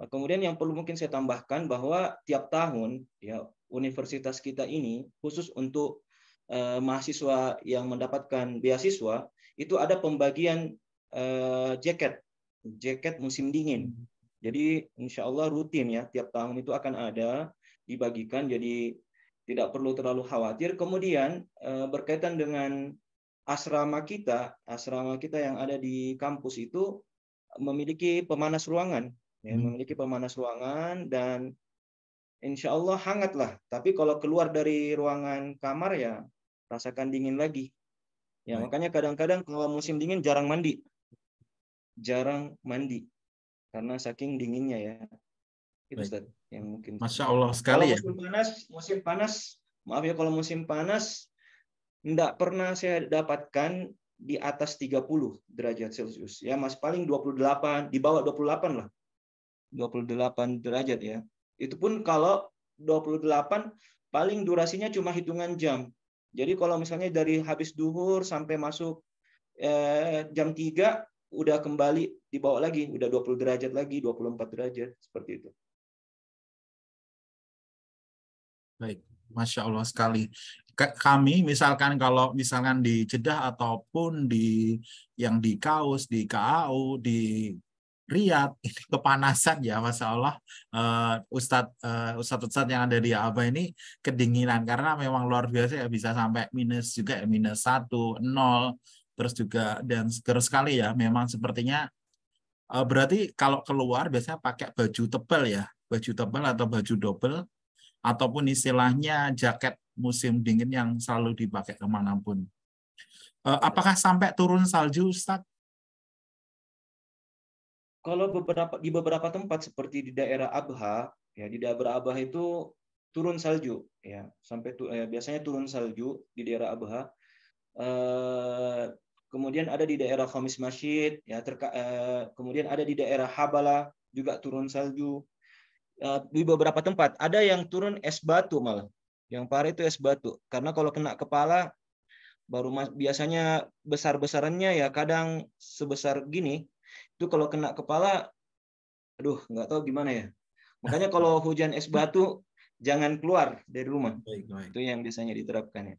Nah, kemudian yang perlu mungkin saya tambahkan bahwa tiap tahun ya universitas kita ini khusus untuk eh, mahasiswa yang mendapatkan beasiswa itu ada pembagian eh, jaket jaket musim dingin. Hmm. Jadi insya Allah rutin ya tiap tahun itu akan ada dibagikan jadi tidak perlu terlalu khawatir. Kemudian eh, berkaitan dengan asrama kita asrama kita yang ada di kampus itu memiliki pemanas ruangan ya, hmm. memiliki pemanas ruangan dan insya Allah hangat lah. Tapi kalau keluar dari ruangan kamar ya rasakan dingin lagi. Ya Baik. makanya kadang-kadang kalau musim dingin jarang mandi, jarang mandi karena saking dinginnya ya. Itu Ustaz, yang mungkin. Masya Allah sekali kalau ya. Musim panas, musim panas, maaf ya kalau musim panas tidak pernah saya dapatkan di atas 30 derajat Celcius. Ya, Mas paling 28, di bawah 28 lah. 28 derajat ya. Itu pun kalau 28 paling durasinya cuma hitungan jam. Jadi kalau misalnya dari habis duhur sampai masuk eh, jam 3 udah kembali dibawa lagi, udah 20 derajat lagi, 24 derajat seperti itu. Baik, masya Allah sekali. Kami misalkan kalau misalkan di Jeddah ataupun di yang di Kaos, di KAU, di Riyadh ini kepanasan ya Masya Allah uh, eh, Ustad uh, eh, Ustad Ustad yang ada di apa ini kedinginan karena memang luar biasa ya bisa sampai minus juga ya, minus satu nol terus juga dan terus sekali ya memang sepertinya uh, berarti kalau keluar biasanya pakai baju tebal ya baju tebal atau baju double ataupun istilahnya jaket musim dingin yang selalu dipakai kemanapun. apakah sampai turun salju Ustad? kalau beberapa di beberapa tempat seperti di daerah Abha, ya di daerah Abha itu turun salju, ya sampai tu, eh, biasanya turun salju di daerah Abha. Eh, kemudian ada di daerah Khamis Masjid, ya terka, eh, kemudian ada di daerah Habala juga turun salju. Eh, di beberapa tempat ada yang turun es batu malah, yang parah itu es batu. Karena kalau kena kepala baru mas, biasanya besar besarannya ya kadang sebesar gini itu kalau kena kepala aduh nggak tahu gimana ya makanya kalau hujan es batu jangan keluar dari rumah baik, baik. itu yang biasanya diterapkan ya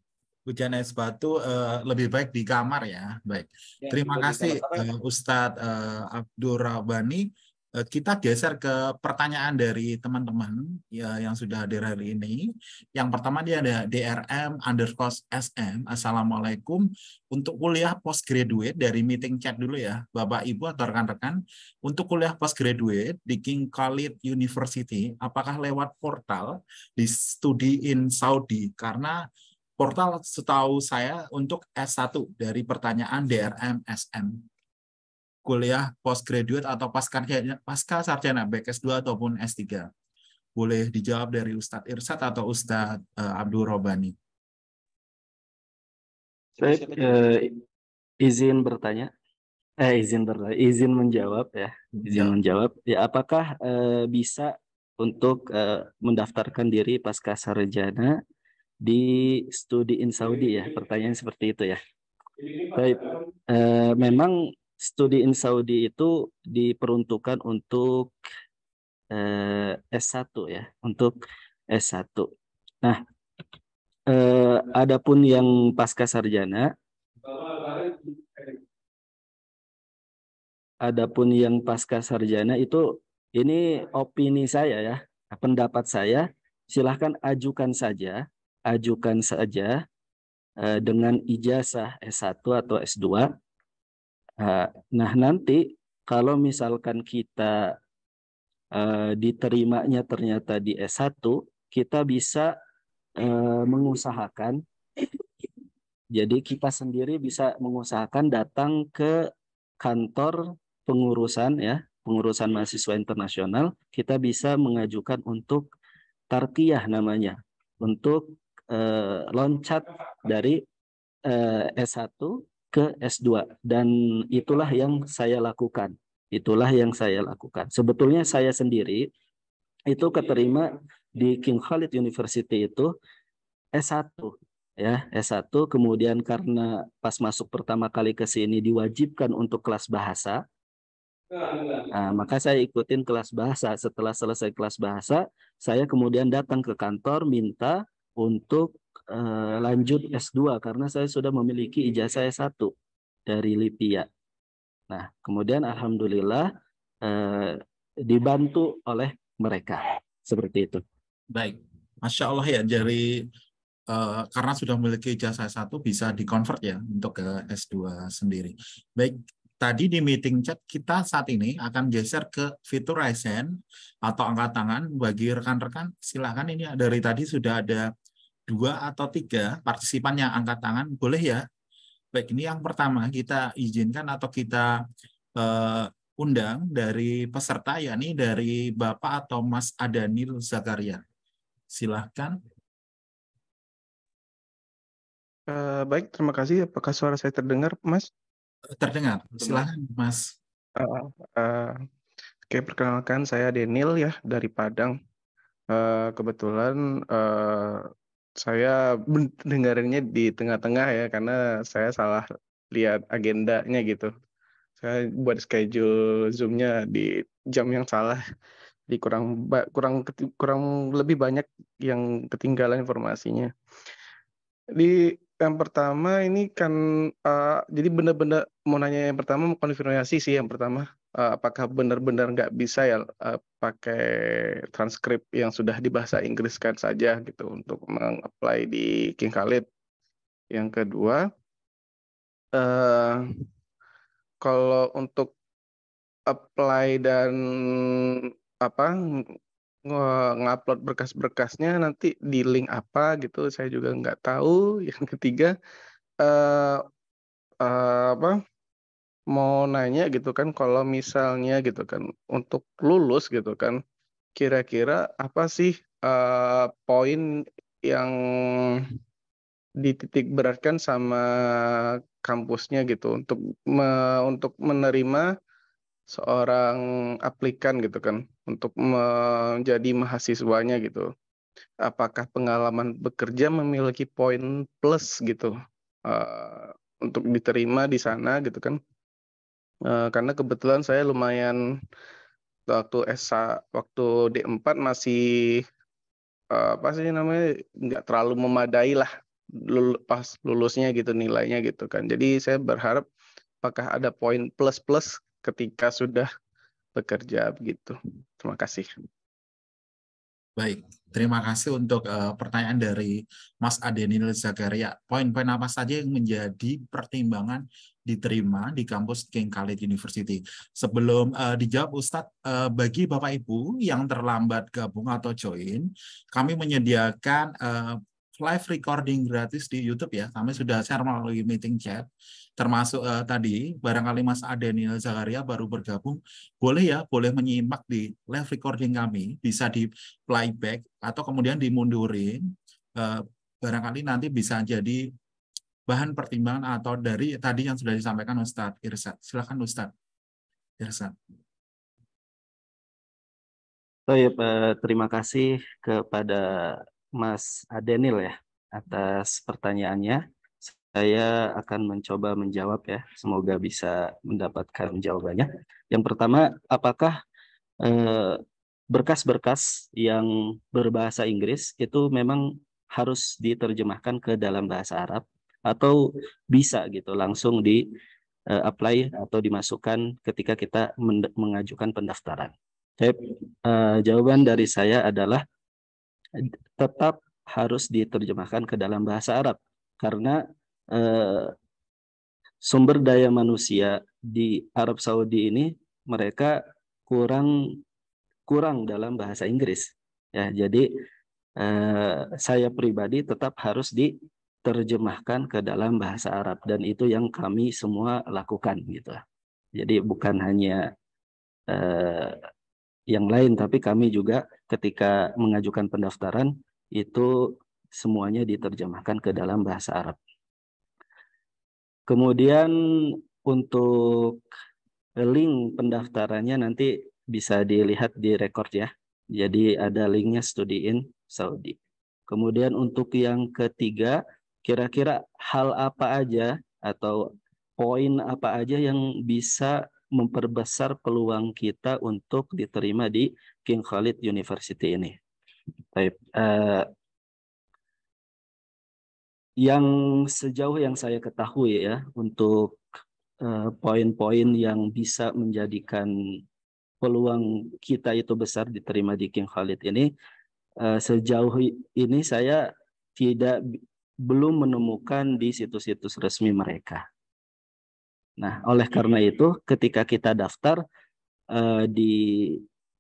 hujan es batu uh, lebih baik di kamar ya. Baik. Ya, Terima kasih uh, Ustadz uh, Abdurrahmani Eh, kita geser ke pertanyaan dari teman-teman ya, yang sudah hadir hari ini. Yang pertama dia ada DRM underscore SM. Assalamualaikum. Untuk kuliah postgraduate dari meeting chat dulu ya, Bapak Ibu atau rekan-rekan. Untuk kuliah postgraduate di King Khalid University, apakah lewat portal di studi in Saudi? Karena portal setahu saya untuk S1 dari pertanyaan DRM SM kuliah postgraduate atau pasca pasca sarjana baik S2 ataupun S3. Boleh dijawab dari Ustadz Irsat atau Ustadz uh, Abdul Robani. Baik, uh, izin bertanya. Eh, izin bertanya, izin menjawab ya. Izin ya. menjawab. Ya, apakah uh, bisa untuk uh, mendaftarkan diri pasca sarjana di studi in Saudi ya? Pertanyaan seperti itu ya. Baik, uh, memang studi in Saudi itu diperuntukkan untuk eh, S1 ya, untuk S1. Nah, eh, adapun yang pasca sarjana Adapun yang pasca sarjana itu ini opini saya ya, pendapat saya, silahkan ajukan saja, ajukan saja eh, dengan ijazah S1 atau S2 Nah, nah, nanti kalau misalkan kita uh, diterimanya ternyata di S1, kita bisa uh, mengusahakan jadi kita sendiri bisa mengusahakan datang ke kantor pengurusan ya, pengurusan mahasiswa internasional, kita bisa mengajukan untuk tarkiyah namanya, untuk uh, loncat dari uh, S1 ke S2 dan itulah yang saya lakukan. Itulah yang saya lakukan. Sebetulnya saya sendiri itu keterima di King Khalid University itu S1 ya S1 kemudian karena pas masuk pertama kali ke sini diwajibkan untuk kelas bahasa nah, maka saya ikutin kelas bahasa setelah selesai kelas bahasa saya kemudian datang ke kantor minta untuk Eh, lanjut S2 karena saya sudah memiliki ijazah S1 dari Lipia. Nah, kemudian alhamdulillah eh, dibantu oleh mereka seperti itu. Baik, masya Allah ya dari eh, karena sudah memiliki ijazah S1 bisa dikonvert ya untuk ke S2 sendiri. Baik, tadi di meeting chat kita saat ini akan geser ke fitur raise atau angkat tangan bagi rekan-rekan silahkan ini dari tadi sudah ada dua atau tiga partisipan yang angkat tangan boleh ya baik ini yang pertama kita izinkan atau kita uh, undang dari peserta yakni dari Bapak atau Mas Adanil Zakaria silahkan uh, baik terima kasih apakah suara saya terdengar Mas terdengar silahkan Mas uh, uh, oke okay, perkenalkan saya Denil ya dari Padang uh, kebetulan uh, saya mendengarnya di tengah-tengah ya karena saya salah lihat agendanya gitu. Saya buat schedule zoomnya di jam yang salah. Di kurang kurang kurang lebih banyak yang ketinggalan informasinya. Di yang pertama ini kan uh, jadi benar-benar mau nanya yang pertama mau konfirmasi sih yang pertama uh, apakah benar-benar nggak bisa ya uh, pakai transkrip yang sudah di bahasa Inggriskan saja gitu untuk mengapply di King Khalid. Yang kedua, uh, kalau untuk apply dan apa ngupload berkas-berkasnya nanti di link apa gitu saya juga nggak tahu yang ketiga uh, uh, apa mau nanya gitu kan kalau misalnya gitu kan untuk lulus gitu kan kira-kira apa sih uh, poin yang dititik beratkan sama kampusnya gitu untuk me, untuk menerima seorang aplikan gitu kan untuk menjadi mahasiswanya gitu apakah pengalaman bekerja memiliki poin plus gitu uh, untuk diterima di sana gitu kan uh, karena kebetulan saya lumayan waktu S waktu D4 masih uh, apa sih namanya nggak terlalu memadai lah lul, pas lulusnya gitu nilainya gitu kan. Jadi saya berharap apakah ada poin plus-plus ketika sudah bekerja begitu. Terima kasih. Baik, terima kasih untuk uh, pertanyaan dari Mas Adenil Zakaria. Poin-poin apa saja yang menjadi pertimbangan diterima di kampus King Khalid University? Sebelum uh, dijawab Ustadz, uh, bagi Bapak Ibu yang terlambat gabung atau join, kami menyediakan uh, live recording gratis di YouTube ya. Kami sudah share melalui meeting chat, termasuk uh, tadi barangkali Mas Adeniel Zakaria baru bergabung, boleh ya, boleh menyimak di live recording kami, bisa di playback atau kemudian dimundurin. Uh, barangkali nanti bisa jadi bahan pertimbangan atau dari tadi yang sudah disampaikan Ustadz Irsat. Silakan Ustadz Irsat. Oh iya, terima kasih kepada Mas Adenil ya atas pertanyaannya. Saya akan mencoba menjawab ya. Semoga bisa mendapatkan jawabannya. Yang pertama, apakah eh, berkas-berkas yang berbahasa Inggris itu memang harus diterjemahkan ke dalam bahasa Arab atau bisa gitu langsung di eh, apply atau dimasukkan ketika kita mengajukan pendaftaran. Jadi, eh, jawaban dari saya adalah tetap harus diterjemahkan ke dalam bahasa Arab karena eh, sumber daya manusia di Arab Saudi ini mereka kurang kurang dalam bahasa Inggris ya jadi eh, saya pribadi tetap harus diterjemahkan ke dalam bahasa Arab dan itu yang kami semua lakukan gitu jadi bukan hanya eh, yang lain, tapi kami juga ketika mengajukan pendaftaran itu semuanya diterjemahkan ke dalam bahasa Arab. Kemudian untuk link pendaftarannya nanti bisa dilihat di record ya. Jadi ada linknya studi in Saudi. Kemudian untuk yang ketiga, kira-kira hal apa aja atau poin apa aja yang bisa memperbesar peluang kita untuk diterima di King Khalid University ini. Baik. Uh, yang sejauh yang saya ketahui ya untuk eh, poin-poin uh, yang bisa menjadikan peluang kita itu besar diterima di King Khalid ini uh, sejauh ini saya tidak belum menemukan di situs-situs resmi mereka. Nah, oleh karena itu ketika kita daftar eh, di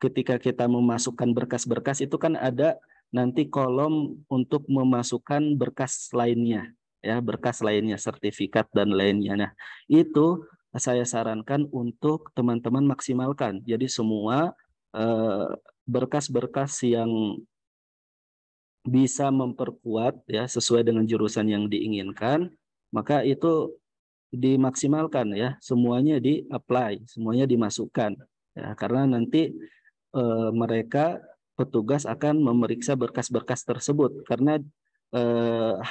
ketika kita memasukkan berkas-berkas itu kan ada nanti kolom untuk memasukkan berkas lainnya ya berkas lainnya sertifikat dan lainnya nah itu saya sarankan untuk teman-teman maksimalkan jadi semua eh, berkas-berkas eh, yang bisa memperkuat ya sesuai dengan jurusan yang diinginkan maka itu dimaksimalkan ya, semuanya di apply, semuanya dimasukkan. Ya, karena nanti e, mereka petugas akan memeriksa berkas-berkas tersebut karena e,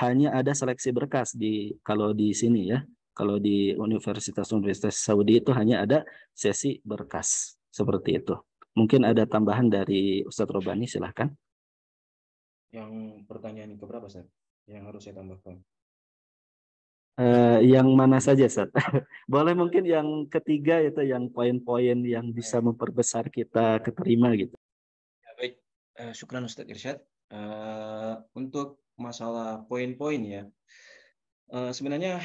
hanya ada seleksi berkas di kalau di sini ya. Kalau di universitas-universitas Saudi itu hanya ada sesi berkas seperti itu. Mungkin ada tambahan dari Ustadz Robani silahkan. Yang pertanyaan keberapa, saya Yang harus saya tambahkan. Uh, yang mana saja, Sat? Boleh mungkin yang ketiga itu yang poin-poin yang bisa memperbesar kita keterima gitu. Ya, baik, uh, syukran Ustaz Irsyad. Uh, untuk masalah poin-poin ya, uh, sebenarnya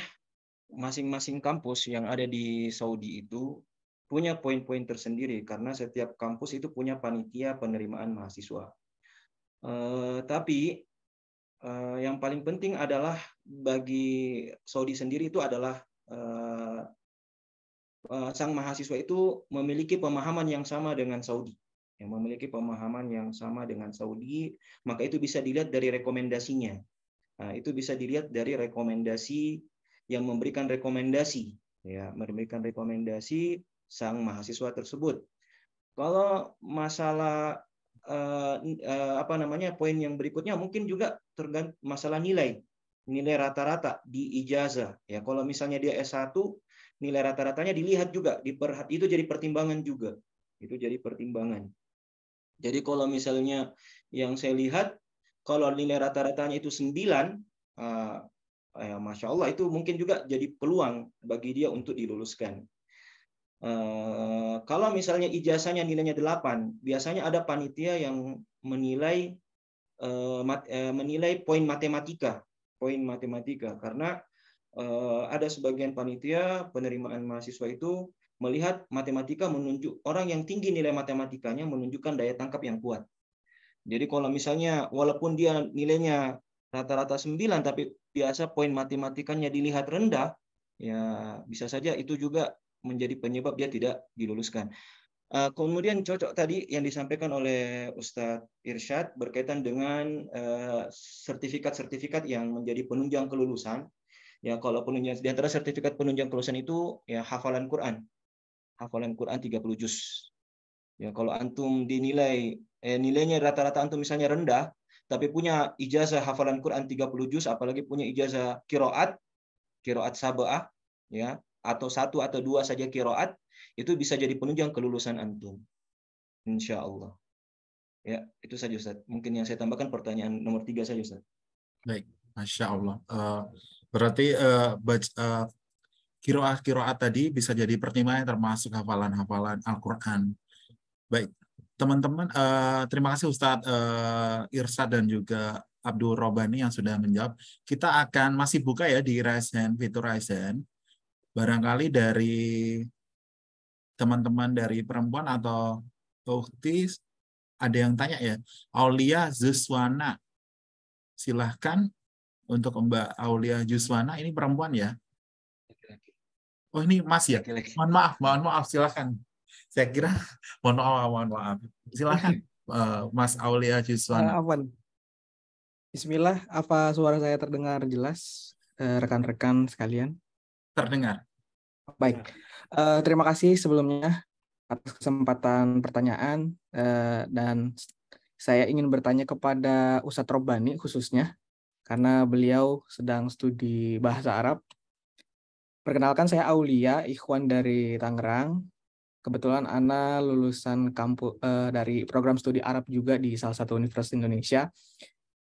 masing-masing kampus yang ada di Saudi itu punya poin-poin tersendiri karena setiap kampus itu punya panitia penerimaan mahasiswa. Uh, tapi Eh, yang paling penting adalah bagi Saudi sendiri itu adalah eh, eh, sang mahasiswa itu memiliki pemahaman yang sama dengan Saudi yang memiliki pemahaman yang sama dengan Saudi maka itu bisa dilihat dari rekomendasinya nah, itu bisa dilihat dari rekomendasi yang memberikan rekomendasi ya memberikan rekomendasi sang mahasiswa tersebut kalau masalah uh, apa namanya poin yang berikutnya mungkin juga tergantung masalah nilai nilai rata-rata di ijazah ya kalau misalnya dia S1 nilai rata-ratanya dilihat juga diperhat itu jadi pertimbangan juga itu jadi pertimbangan jadi kalau misalnya yang saya lihat kalau nilai rata-ratanya itu 9 uh, eh, ya masya Allah itu mungkin juga jadi peluang bagi dia untuk diluluskan Eh, kalau misalnya ijazahnya nilainya 8, biasanya ada panitia yang menilai eh, eh, menilai poin matematika, poin matematika karena ada sebagian panitia penerimaan mahasiswa itu melihat matematika menunjuk orang yang tinggi nilai matematikanya menunjukkan daya tangkap yang kuat. Jadi kalau misalnya walaupun dia nilainya rata-rata 9 tapi biasa poin matematikanya dilihat rendah, ya bisa saja itu juga menjadi penyebab dia tidak diluluskan. Eh, kemudian cocok tadi yang disampaikan oleh Ustadz Irsyad berkaitan dengan eh, sertifikat-sertifikat yang menjadi penunjang kelulusan. Ya, kalau penunjang di antara sertifikat penunjang kelulusan itu ya hafalan Quran. Hafalan Quran 30 juz. Ya, kalau antum dinilai eh, nilainya rata-rata antum misalnya rendah, tapi punya ijazah hafalan Quran 30 juz, apalagi punya ijazah kiroat, kiroat sabaah, ya atau satu atau dua saja kiroat itu bisa jadi penunjang kelulusan antum insya Allah ya itu saja Ustaz mungkin yang saya tambahkan pertanyaan nomor tiga saja Ustaz baik masya Allah eh, berarti uh, eh, kiroat eh, kiroat tadi bisa jadi pertimbangan termasuk hafalan hafalan Al Quran baik teman-teman terima kasih Ustadz uh, Irsad dan juga Abdul Robani yang sudah menjawab. Kita akan masih buka ya di Ryzen, fitur Ryzen barangkali dari teman-teman dari perempuan atau ukti ada yang tanya ya Aulia Zuswana silahkan untuk Mbak Aulia Zuswana ini perempuan ya oh ini Mas ya mohon maaf mohon maaf silahkan saya kira mohon maaf mohon maaf silahkan eh, Mas Aulia Zuswana eh, Bismillah apa suara saya terdengar jelas eh, rekan-rekan sekalian terdengar. Baik, uh, terima kasih sebelumnya atas kesempatan pertanyaan uh, dan saya ingin bertanya kepada Ustadz Robani khususnya karena beliau sedang studi bahasa Arab. Perkenalkan saya Aulia Ikhwan dari Tangerang. Kebetulan Ana lulusan kampu, uh, eh, dari program studi Arab juga di salah satu universitas Indonesia.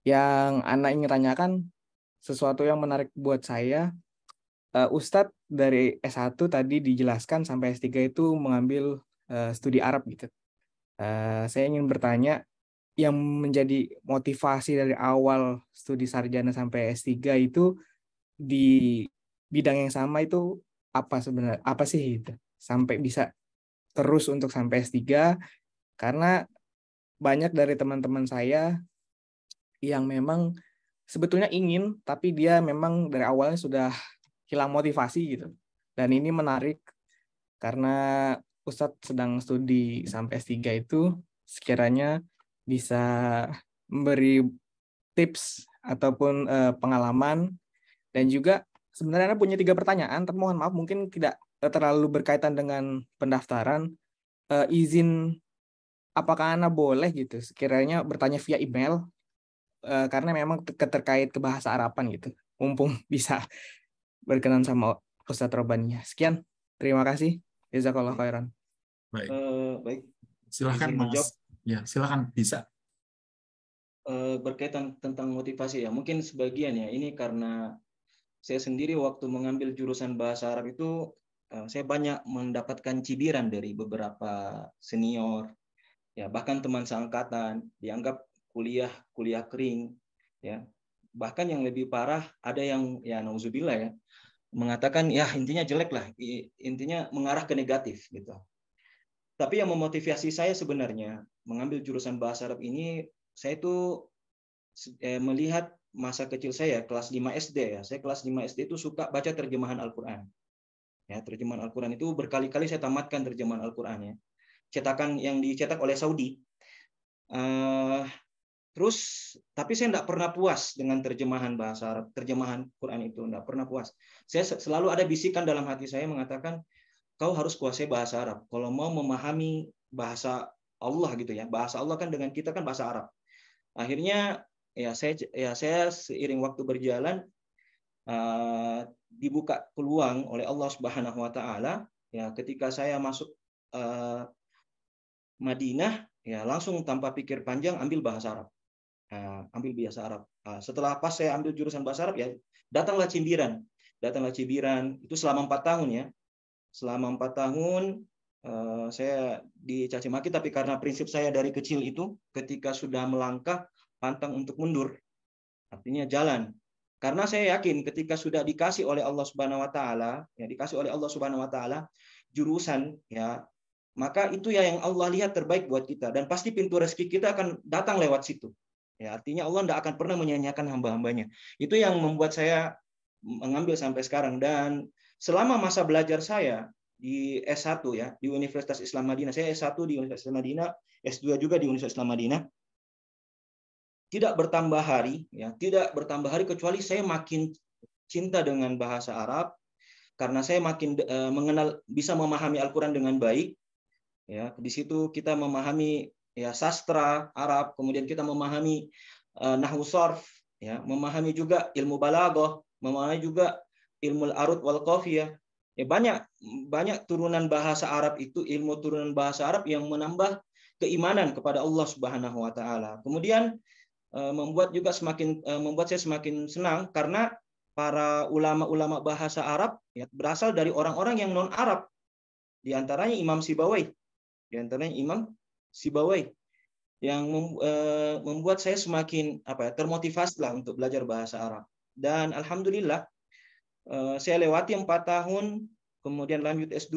Yang Ana ingin tanyakan sesuatu yang menarik buat saya uh, Ustadz dari S1 tadi dijelaskan sampai S3 itu mengambil uh, studi Arab gitu. Uh, saya ingin bertanya yang menjadi motivasi dari awal studi sarjana sampai S3 itu di bidang yang sama itu apa sebenarnya apa sih itu sampai bisa terus untuk sampai S3 karena banyak dari teman-teman saya yang memang sebetulnya ingin tapi dia memang dari awalnya sudah hilang motivasi gitu. Dan ini menarik karena Ustadz sedang studi sampai S3 itu sekiranya bisa memberi tips ataupun uh, pengalaman dan juga sebenarnya punya tiga pertanyaan tapi mohon maaf mungkin tidak terlalu berkaitan dengan pendaftaran uh, izin apakah Anda boleh gitu sekiranya bertanya via email uh, karena memang keterkait ke bahasa Arapan gitu mumpung bisa berkenan sama Ustadz Robannya. Sekian, terima kasih. Jazakallah khairan. Baik. Uh, baik. Silahkan Mas. Menjawab. Ya, silahkan bisa. Uh, berkaitan tentang motivasi ya, mungkin sebagian ya. Ini karena saya sendiri waktu mengambil jurusan bahasa Arab itu eh, saya banyak mendapatkan cibiran dari beberapa senior, ya bahkan teman seangkatan dianggap kuliah kuliah kering, ya bahkan yang lebih parah ada yang ya nauzubillah ya mengatakan ya intinya jelek lah intinya mengarah ke negatif gitu tapi yang memotivasi saya sebenarnya mengambil jurusan bahasa Arab ini saya itu eh, melihat masa kecil saya kelas 5 SD ya saya kelas 5 SD itu suka baca terjemahan Al-Qur'an ya terjemahan Al-Qur'an itu berkali-kali saya tamatkan terjemahan al Qurannya cetakan yang dicetak oleh Saudi uh, Terus, tapi saya tidak pernah puas dengan terjemahan bahasa Arab, terjemahan Quran itu tidak pernah puas. Saya selalu ada bisikan dalam hati saya mengatakan, kau harus kuasai bahasa Arab. Kalau mau memahami bahasa Allah gitu ya, bahasa Allah kan dengan kita kan bahasa Arab. Akhirnya ya saya ya saya seiring waktu berjalan uh, dibuka peluang oleh Allah Subhanahu Wa Taala. Ya ketika saya masuk uh, Madinah, ya langsung tanpa pikir panjang ambil bahasa Arab uh, ambil bahasa Arab. Uh, setelah pas saya ambil jurusan bahasa Arab ya datanglah cindiran, datanglah cindiran itu selama empat tahun ya, selama empat tahun uh, saya dicaci maki tapi karena prinsip saya dari kecil itu ketika sudah melangkah pantang untuk mundur, artinya jalan. Karena saya yakin ketika sudah dikasih oleh Allah Subhanahu Wa Taala, ya dikasih oleh Allah Subhanahu Wa Taala jurusan ya maka itu ya yang Allah lihat terbaik buat kita dan pasti pintu rezeki kita akan datang lewat situ Ya, artinya Allah tidak akan pernah menyanyiakan hamba-hambanya. Itu yang membuat saya mengambil sampai sekarang. Dan selama masa belajar saya di S1 ya, di Universitas Islam Madinah. Saya S1 di Universitas Islam Madinah, S2 juga di Universitas Islam Madinah. Tidak bertambah hari, ya, tidak bertambah hari kecuali saya makin cinta dengan bahasa Arab karena saya makin eh, mengenal bisa memahami Al-Qur'an dengan baik. Ya, di situ kita memahami ya sastra Arab, kemudian kita memahami uh, nahwu sorf, ya, memahami juga ilmu balaghah, memahami juga ilmu al arut wal qafiyah. Ya banyak banyak turunan bahasa Arab itu ilmu turunan bahasa Arab yang menambah keimanan kepada Allah Subhanahu wa taala. Kemudian uh, membuat juga semakin uh, membuat saya semakin senang karena para ulama-ulama bahasa Arab ya, berasal dari orang-orang yang non Arab. Di antaranya Imam Sibawai, di antaranya Imam si Bawai yang eh, membuat saya semakin apa ya, termotivasi lah untuk belajar bahasa Arab. Dan alhamdulillah eh, saya lewati empat tahun, kemudian lanjut S2.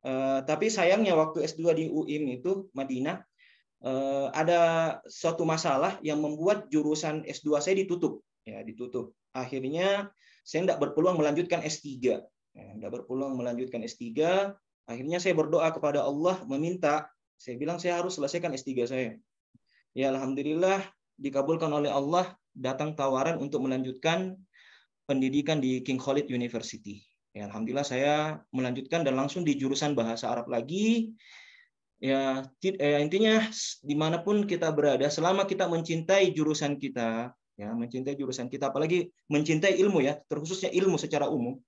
Eh, tapi sayangnya waktu S2 di UIM itu Madinah ada suatu masalah yang membuat jurusan S2 saya ditutup, ya ditutup. Akhirnya saya tidak berpeluang melanjutkan S3. Tidak ya, berpeluang melanjutkan S3. Akhirnya saya berdoa kepada Allah meminta saya bilang saya harus selesaikan S3 saya. Ya alhamdulillah dikabulkan oleh Allah datang tawaran untuk melanjutkan pendidikan di King Khalid University. Ya alhamdulillah saya melanjutkan dan langsung di jurusan bahasa Arab lagi. Ya eh, intinya dimanapun kita berada selama kita mencintai jurusan kita ya mencintai jurusan kita apalagi mencintai ilmu ya terkhususnya ilmu secara umum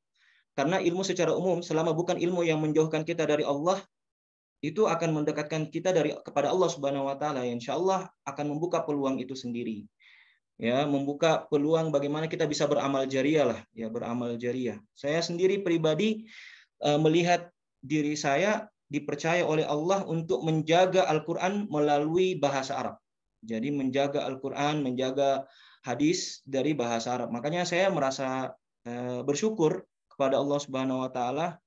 karena ilmu secara umum selama bukan ilmu yang menjauhkan kita dari Allah itu akan mendekatkan kita dari kepada Allah Subhanahu wa taala insya Allah akan membuka peluang itu sendiri. Ya, membuka peluang bagaimana kita bisa beramal jariah lah, ya beramal jariah. Saya sendiri pribadi eh, melihat diri saya dipercaya oleh Allah untuk menjaga Al-Qur'an melalui bahasa Arab. Jadi menjaga Al-Qur'an, menjaga hadis dari bahasa Arab. Makanya saya merasa eh, bersyukur kepada Allah Subhanahu wa taala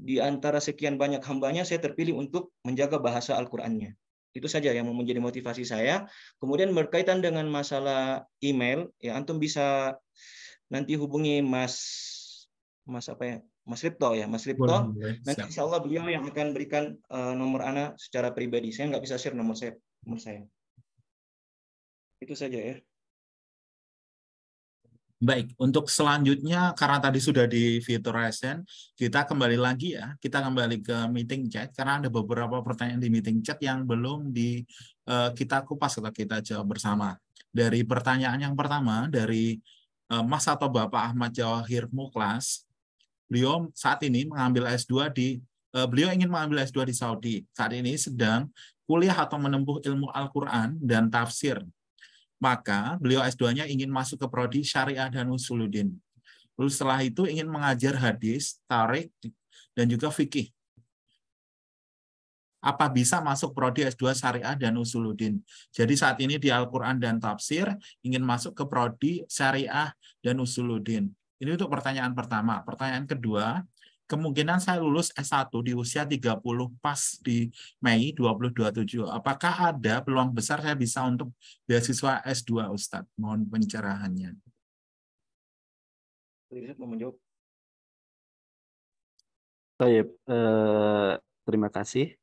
di antara sekian banyak hambanya saya terpilih untuk menjaga bahasa Al-Qur'annya. Itu saja yang menjadi motivasi saya. Kemudian berkaitan dengan masalah email, ya antum bisa nanti hubungi Mas Mas apa ya? Mas Ripto ya, Mas Ripto. nanti insya Allah beliau yang akan berikan eh, nomor anak secara pribadi. Saya nggak bisa share nomor saya. Nomor saya. Itu saja ya. Baik, untuk selanjutnya karena tadi sudah di fitur resen, kita kembali lagi ya, kita kembali ke meeting chat karena ada beberapa pertanyaan di meeting chat yang belum di uh, kita kupas atau kita jawab bersama. Dari pertanyaan yang pertama dari uh, Mas atau Bapak Ahmad Jawahir Muklas, beliau saat ini mengambil S2 di uh, beliau ingin mengambil S2 di Saudi. Saat ini sedang kuliah atau menempuh ilmu Al-Qur'an dan tafsir maka beliau S2-nya ingin masuk ke prodi syariah dan usuluddin. Lalu setelah itu ingin mengajar hadis, tarik, dan juga fikih. Apa bisa masuk prodi S2 syariah dan usuluddin? Jadi saat ini di Al-Quran dan Tafsir ingin masuk ke prodi syariah dan usuluddin. Ini untuk pertanyaan pertama. Pertanyaan kedua, kemungkinan saya lulus S1 di usia 30 pas di Mei 2027. Apakah ada peluang besar saya bisa untuk beasiswa S2 Ustadz? Mohon pencerahannya. mau menjawab. Baik, eh, terima kasih.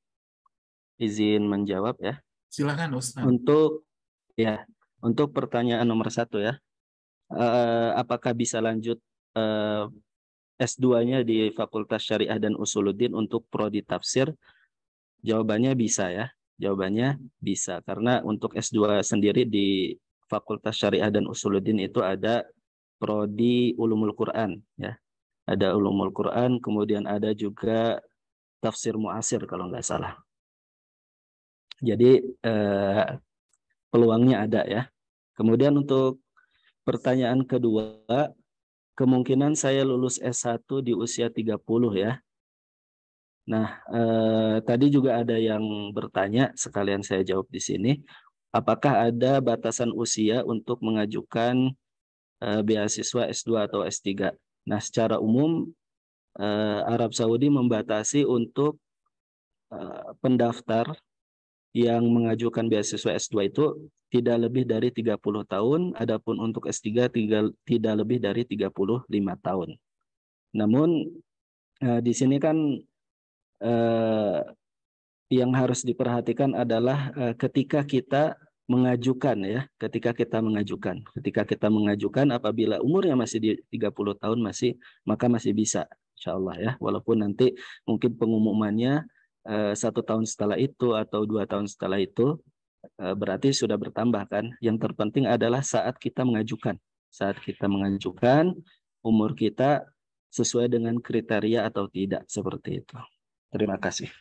Izin menjawab ya. Silakan Ustaz. Untuk ya, untuk pertanyaan nomor satu ya, eh, apakah bisa lanjut eh, S2-nya di Fakultas Syariah dan Usuluddin untuk prodi tafsir? Jawabannya bisa ya. Jawabannya bisa karena untuk S2 sendiri di Fakultas Syariah dan Usuluddin itu ada prodi Ulumul Quran ya. Ada Ulumul Quran, kemudian ada juga tafsir muasir kalau nggak salah. Jadi eh, peluangnya ada ya. Kemudian untuk pertanyaan kedua, kemungkinan saya lulus S1 di usia 30 ya. Nah, eh, tadi juga ada yang bertanya, sekalian saya jawab di sini. Apakah ada batasan usia untuk mengajukan eh, beasiswa S2 atau S3? Nah, secara umum eh, Arab Saudi membatasi untuk eh, pendaftar yang mengajukan beasiswa S2 itu tidak lebih dari 30 tahun, adapun untuk S3 tiga, tidak lebih dari 35 tahun. Namun eh, di sini kan eh, yang harus diperhatikan adalah eh, ketika kita mengajukan ya, ketika kita mengajukan. Ketika kita mengajukan apabila umurnya masih di 30 tahun masih maka masih bisa insyaallah ya. Walaupun nanti mungkin pengumumannya eh, satu tahun setelah itu atau dua tahun setelah itu Eh, berarti sudah bertambah kan. Yang terpenting adalah saat kita mengajukan. Saat kita mengajukan, umur kita sesuai dengan kriteria atau tidak. Seperti itu. Terima kasih.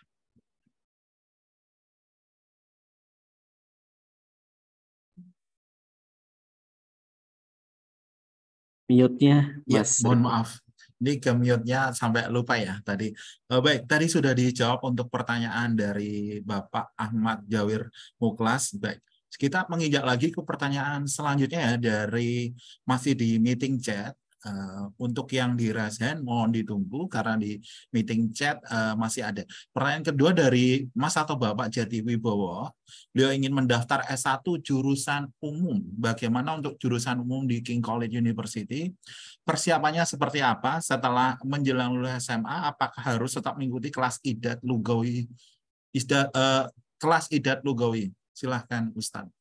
Mute-nya. Ya, mohon maaf ini commute sampai lupa ya tadi. Uh, baik, tadi sudah dijawab untuk pertanyaan dari Bapak Ahmad Jawir Muklas. Baik, kita menginjak lagi ke pertanyaan selanjutnya ya dari masih di meeting chat Eh, untuk yang di raise mohon ditunggu karena di meeting chat eh, masih ada. Pertanyaan kedua dari Mas atau Bapak Jati Wibowo, beliau ingin mendaftar S1 jurusan umum. Bagaimana untuk jurusan umum di King College University? Persiapannya seperti apa setelah menjelang lulus SMA? Apakah harus tetap mengikuti kelas IDAT Lugawi? Isda, uh, eh, kelas IDAT Lugawi. Silahkan Ustadz.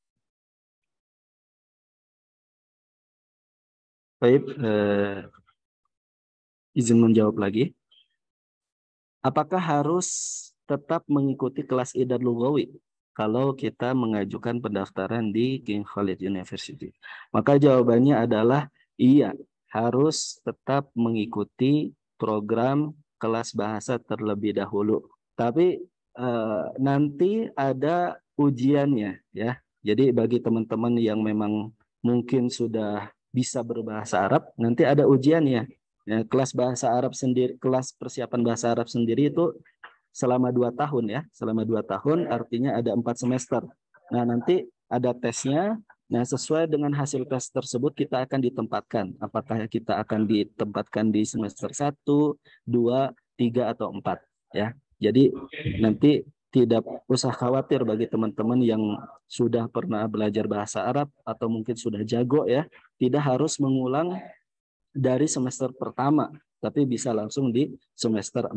Baik, eh, izin menjawab lagi. Apakah harus tetap mengikuti kelas idat lugawi kalau kita mengajukan pendaftaran di King Khalid University? Maka jawabannya adalah iya, harus tetap mengikuti program kelas bahasa terlebih dahulu. Tapi eh, nanti ada ujiannya ya. Jadi bagi teman-teman yang memang mungkin sudah bisa berbahasa Arab, nanti ada ujian Ya, kelas bahasa Arab sendiri, kelas persiapan bahasa Arab sendiri itu selama dua tahun ya, selama dua tahun artinya ada empat semester. Nah nanti ada tesnya. Nah sesuai dengan hasil tes tersebut kita akan ditempatkan. Apakah kita akan ditempatkan di semester satu dua tiga atau empat Ya. Jadi nanti tidak usah khawatir bagi teman-teman yang sudah pernah belajar bahasa Arab atau mungkin sudah jago ya, tidak harus mengulang dari semester pertama, tapi bisa langsung di semester 4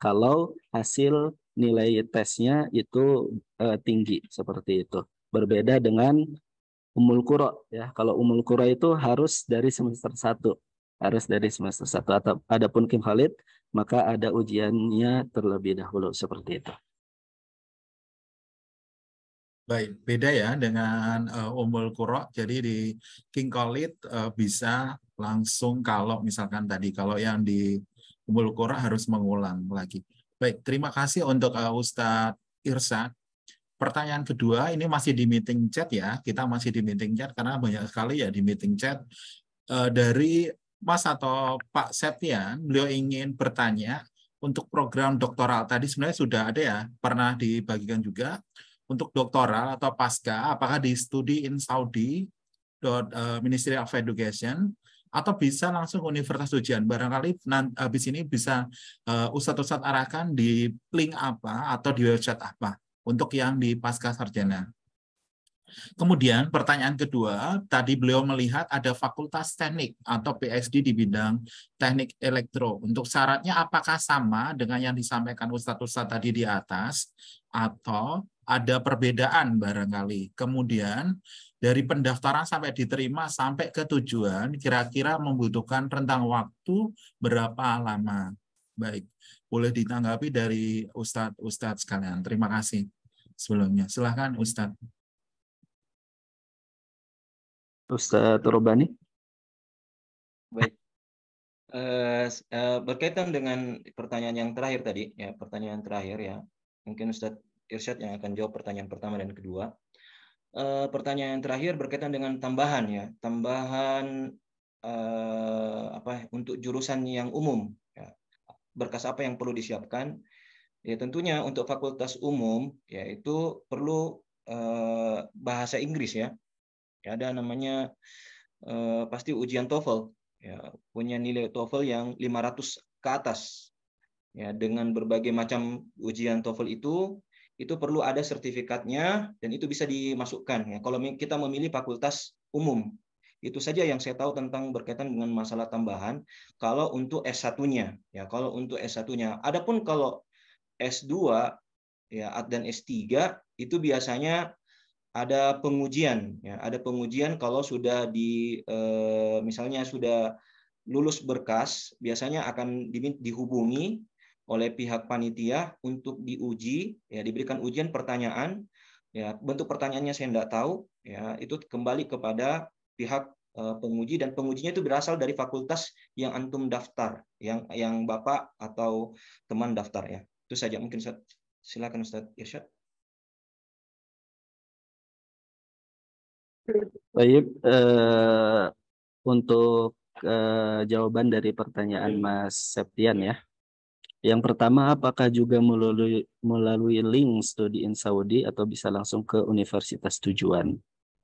kalau hasil nilai tesnya itu eh, tinggi seperti itu. Berbeda dengan umul kuro ya. Kalau umul kuro itu harus dari semester 1 harus dari semester 1 atau adapun Kim Khalid maka ada ujiannya terlebih dahulu seperti itu. Baik, beda ya dengan uh, eh, Umul Kuro. Jadi di King Khalid uh, bisa langsung kalau misalkan tadi kalau yang di Umul Kuro harus mengulang lagi. Baik, terima kasih untuk uh, Ustadz Irsa. Pertanyaan kedua ini masih di meeting chat ya. Kita masih di meeting chat karena banyak sekali ya di meeting chat uh, dari Mas atau Pak Septian, beliau ingin bertanya untuk program doktoral tadi sebenarnya sudah ada ya, pernah dibagikan juga untuk doktoral atau pasca, apakah di studi in Saudi eh, Ministry of Education atau bisa langsung universitas tujuan. Barangkali habis ini bisa eh, ustadz-ustadz arahkan di link apa atau di website apa untuk yang di pasca sarjana. Kemudian pertanyaan kedua, tadi beliau melihat ada fakultas teknik atau PhD di bidang teknik elektro. Untuk syaratnya apakah sama dengan yang disampaikan Ustadz-Ustadz tadi di atas atau ada perbedaan barangkali. Kemudian dari pendaftaran sampai diterima sampai ke tujuan kira-kira membutuhkan rentang waktu berapa lama. Baik, boleh ditanggapi dari Ustadz Ustadz sekalian. Terima kasih sebelumnya. Silahkan Ustadz. Ustadz Robani. Baik. Eh, eh, berkaitan dengan pertanyaan yang terakhir tadi, ya pertanyaan terakhir ya, mungkin Ustadz Irsyad yang akan jawab pertanyaan pertama dan kedua. E, pertanyaan terakhir berkaitan dengan tambahan ya, tambahan e, apa untuk jurusan yang umum. Ya. Berkas apa yang perlu disiapkan? Ya tentunya untuk fakultas umum yaitu perlu e, bahasa Inggris ya. ya ada namanya e, pasti ujian TOEFL ya punya nilai TOEFL yang 500 ke atas ya dengan berbagai macam ujian TOEFL itu itu perlu ada sertifikatnya dan itu bisa dimasukkan ya kalau kita memilih fakultas umum itu saja yang saya tahu tentang berkaitan dengan masalah tambahan kalau untuk S1-nya ya kalau untuk S1-nya adapun kalau S2 ya dan S3 itu biasanya ada pengujian ya ada pengujian kalau sudah di eh, misalnya sudah lulus berkas biasanya akan dihubungi oleh pihak panitia untuk diuji, ya diberikan ujian pertanyaan, ya bentuk pertanyaannya saya tidak tahu, ya itu kembali kepada pihak eh, penguji dan pengujinya itu berasal dari fakultas yang antum daftar, yang yang bapak atau teman daftar ya. Itu saja mungkin Ustaz. Silakan Ustaz Irsyad. Baik, eh, untuk eh, jawaban dari pertanyaan Mas Septian ya. Yang pertama, apakah juga melalui, melalui link studi in Saudi atau bisa langsung ke universitas tujuan?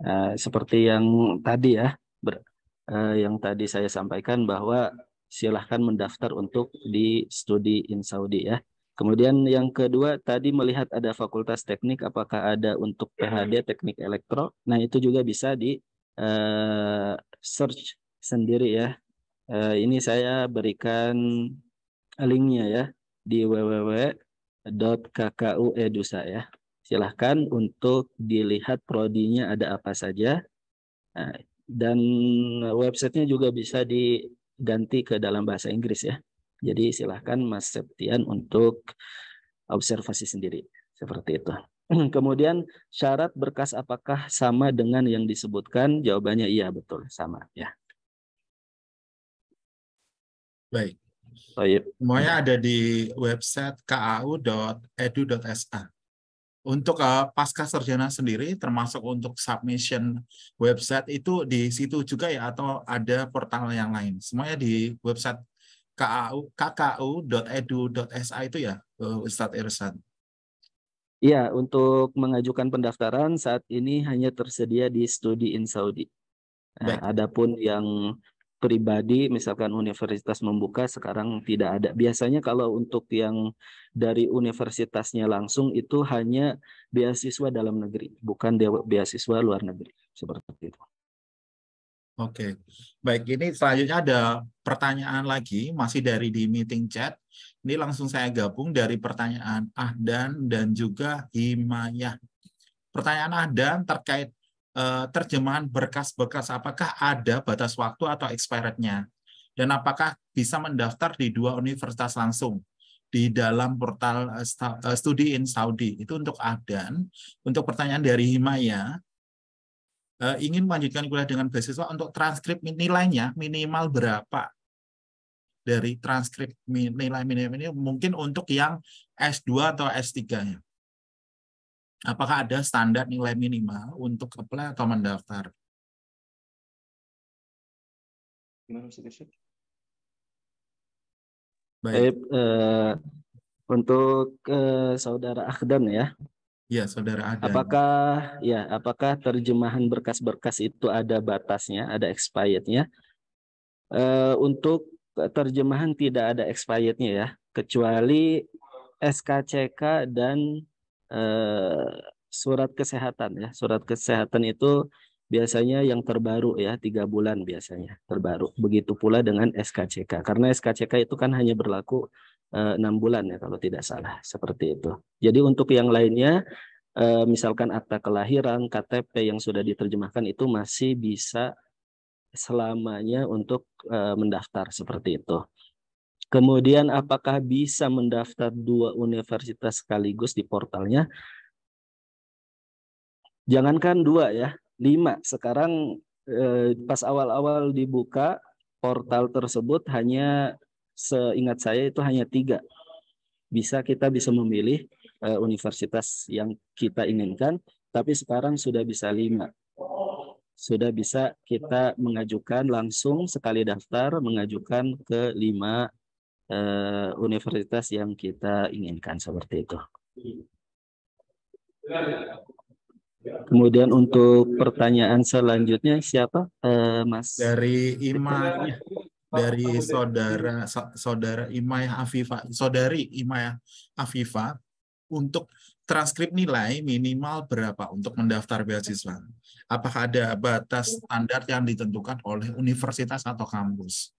Uh, seperti yang tadi ya, ber, uh, yang tadi saya sampaikan bahwa silahkan mendaftar untuk di studi in Saudi ya. Kemudian yang kedua tadi melihat ada fakultas teknik, apakah ada untuk PHD teknik elektro? Nah itu juga bisa di uh, search sendiri ya. Uh, ini saya berikan linknya ya di www.kku.edusa ya. Silahkan untuk dilihat prodinya ada apa saja. Nah, dan websitenya juga bisa diganti ke dalam bahasa Inggris ya. Jadi silahkan Mas Septian untuk observasi sendiri. Seperti itu. Kemudian syarat berkas apakah sama dengan yang disebutkan? Jawabannya iya, betul, sama ya. Baik. Baik. Semuanya ada di website kau.edu.sa. Untuk uh, pasca sarjana sendiri, termasuk untuk submission website itu di situ juga ya atau ada portal yang lain. Semuanya di website kku.edu.sa itu ya, eh, Ustadz Irsan. Iya, untuk mengajukan pendaftaran saat ini hanya tersedia di studi in Saudi. Nah, adapun yang pribadi misalkan universitas membuka sekarang tidak ada. Biasanya kalau untuk yang dari universitasnya langsung itu hanya beasiswa dalam negeri, bukan beasiswa luar negeri seperti itu. Oke. Baik, ini selanjutnya ada pertanyaan lagi masih dari di meeting chat. Ini langsung saya gabung dari pertanyaan Ahdan dan juga Himayah. Pertanyaan Ahdan terkait Eh, terjemahan berkas-berkas apakah ada batas waktu atau expirednya dan apakah bisa mendaftar di dua universitas langsung di dalam portal eh, eh, studi in Saudi itu untuk Adan untuk pertanyaan dari Himaya ingin melanjutkan kuliah dengan beasiswa untuk transkrip nilainya minimal berapa dari transkrip nilai minimal ini mungkin untuk yang S2 atau S3 nya apakah ada standar nilai minimal untuk apply atau mendaftar? Baik, Baik. Eh, untuk eh, saudara Akdam ya. Ya, saudara Akhdam. Apakah ya, apakah terjemahan berkas-berkas itu ada batasnya, ada expirednya? Eh, untuk terjemahan tidak ada expirednya ya, kecuali SKCK dan Eh, surat kesehatan ya. Surat kesehatan itu biasanya yang terbaru ya tiga bulan biasanya terbaru. Begitu pula dengan SKCK karena SKCK itu kan hanya berlaku eh, enam bulan ya kalau tidak salah seperti itu. Jadi untuk yang lainnya eh, misalkan akta kelahiran, KTP yang sudah diterjemahkan itu masih bisa selamanya untuk mendaftar seperti itu. Kemudian apakah bisa mendaftar dua universitas sekaligus di portalnya? Jangankan dua ya, lima. Sekarang eh, pas awal-awal dibuka portal tersebut hanya seingat saya itu hanya tiga. Bisa kita bisa memilih eh, universitas yang kita inginkan, tapi sekarang sudah bisa lima sudah bisa kita mengajukan langsung sekali daftar mengajukan ke lima uh, universitas yang kita inginkan seperti itu. Kemudian untuk pertanyaan selanjutnya siapa uh, Mas? Dari Imay, ya. dari saudara saudara Imai ya, Afifa, saudari Imay ya, Afifa untuk transkrip nilai minimal berapa untuk mendaftar beasiswa? Apakah ada batas standar yang ditentukan oleh universitas atau kampus?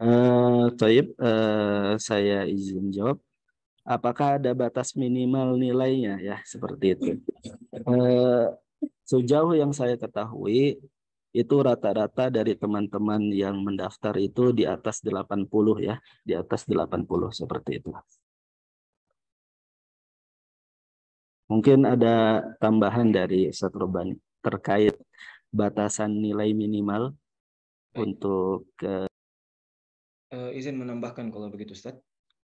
Uh, uh, saya izin jawab. Apakah ada batas minimal nilainya ya seperti itu? Uh, sejauh yang saya ketahui itu rata-rata dari teman-teman yang mendaftar itu di atas 80 ya, di atas 80 seperti itu. Mungkin ada tambahan dari Satrobani terkait batasan nilai minimal untuk ke Eh, izin menambahkan kalau begitu Ustaz.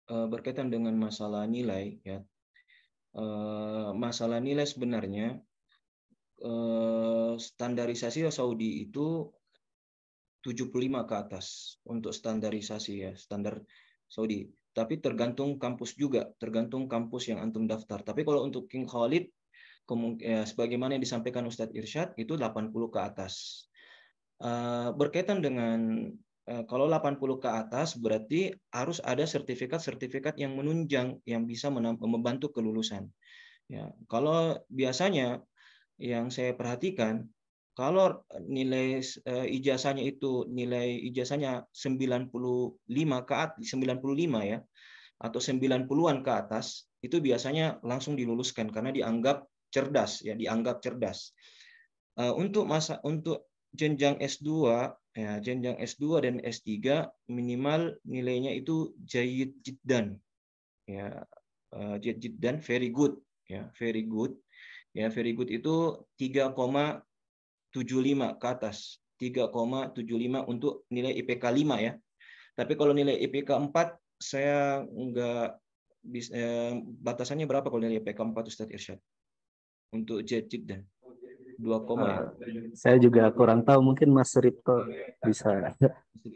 Eh, berkaitan dengan masalah nilai ya. Eh, masalah nilai sebenarnya standarisasi Saudi itu 75 ke atas untuk standarisasi ya, standar Saudi. Tapi tergantung kampus juga, tergantung kampus yang antum daftar. Tapi kalau untuk King Khalid ya, sebagaimana yang disampaikan Ustadz Irsyad itu 80 ke atas. berkaitan dengan Eh, kalau 80 ke atas berarti harus ada sertifikat-sertifikat yang menunjang yang bisa membantu kelulusan. Ya, kalau biasanya yang saya perhatikan kalau nilai uh, ijazahnya itu nilai ijazahnya 95 ke atas 95 ya atau 90-an ke atas itu biasanya langsung diluluskan karena dianggap cerdas ya dianggap cerdas. Eh, untuk masa untuk jenjang S2 Ya, jenjang S2 dan S3 minimal nilainya itu jayid jiddan. Ya, eh, jayid jiddan very good, ya, very good. Ya, very good itu 3,75 ke atas. 3,75 untuk nilai IPK 5 ya. Tapi kalau nilai IPK 4 saya nggak eh, batasannya berapa kalau nilai IPK 4 Ustaz Irsyad? Untuk jayid jiddan dua koma. Uh, saya juga kurang tahu, mungkin Mas Ripto ya. bisa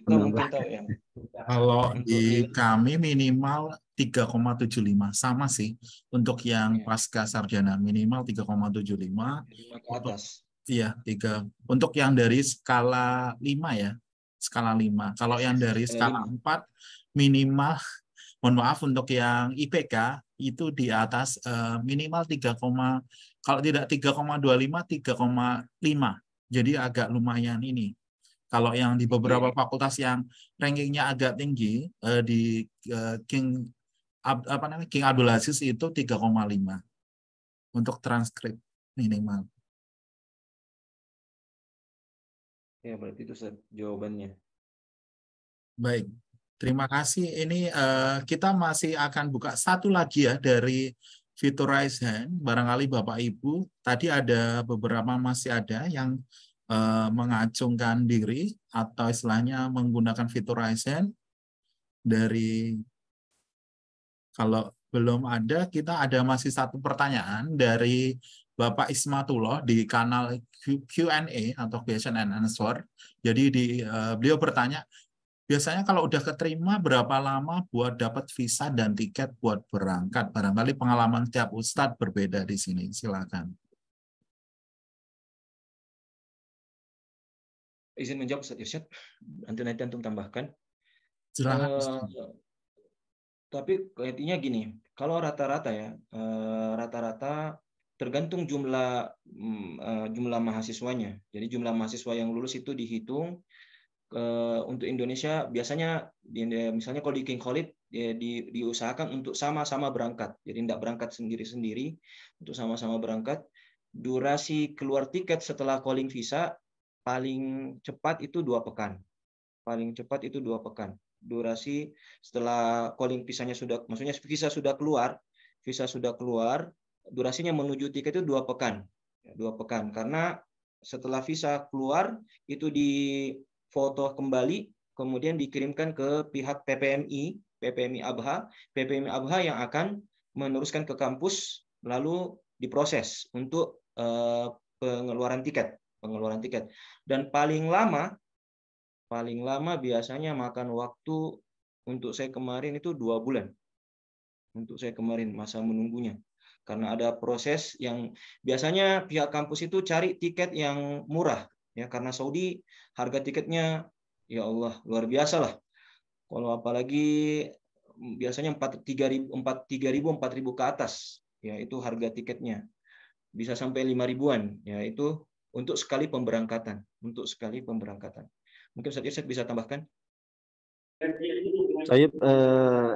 menambahkan. Ya. Kalau di kami minimal 3,75 sama sih untuk yang iya. pasca sarjana minimal 3,75 atas. Iya, tiga. Untuk yang dari skala 5 ya, skala 5. Kalau yang dari skala 4 minimal mohon maaf untuk yang IPK itu di atas eh, minimal kalau tidak 3,25, 3,5. Jadi agak lumayan ini. Kalau yang di beberapa fakultas yang rankingnya agak tinggi uh, di uh, King apa namanya King Abdul Aziz itu 3,5 untuk transkrip minimal. Ya, berarti itu jawabannya. Baik. Terima kasih. Ini uh, kita masih akan buka satu lagi ya dari fitur raise hand, barangkali Bapak Ibu tadi ada beberapa masih ada yang eh, mengacungkan diri atau istilahnya menggunakan fitur raise hand dari kalau belum ada kita ada masih satu pertanyaan dari Bapak Ismatullah di kanal Q&A atau question and answer. Jadi di uh, beliau bertanya, biasanya kalau udah keterima berapa lama buat dapat visa dan tiket buat berangkat? Barangkali pengalaman tiap ustadz berbeda di sini. Silakan. Izin menjawab Ustaz Yusuf nanti nanti antum tambahkan. Silakan. Uh, tapi intinya gini, kalau rata-rata ya, eh, rata-rata tergantung jumlah mm, eh, jumlah mahasiswanya. Jadi jumlah mahasiswa yang lulus itu dihitung uh, untuk Indonesia biasanya di, misalnya kalau di King Khalid ya, di, diusahakan untuk sama-sama berangkat. Jadi tidak berangkat sendiri-sendiri, untuk sama-sama berangkat. Durasi keluar tiket setelah calling visa paling cepat itu dua pekan. Paling cepat itu dua pekan. Durasi setelah calling visanya sudah, maksudnya visa sudah keluar, visa sudah keluar, durasinya menuju tiket itu dua pekan. Ya, dua pekan, karena setelah visa keluar itu di foto kembali, kemudian dikirimkan ke pihak PPMI, PPMI Abha, PPMI Abha yang akan meneruskan ke kampus, lalu diproses untuk eh, pengeluaran tiket, pengeluaran tiket. Dan paling lama, paling lama biasanya makan waktu untuk saya kemarin itu dua bulan. Untuk saya kemarin masa menunggunya karena ada proses yang biasanya pihak kampus itu cari tiket yang murah ya karena Saudi harga tiketnya ya Allah luar biasa lah kalau apalagi mm, biasanya empat tiga ribu empat tiga ribu empat ribu ke atas ya itu harga tiketnya bisa sampai lima ribuan ya itu untuk sekali pemberangkatan untuk sekali pemberangkatan mungkin Ustaz Irsyad bisa tambahkan saya eh,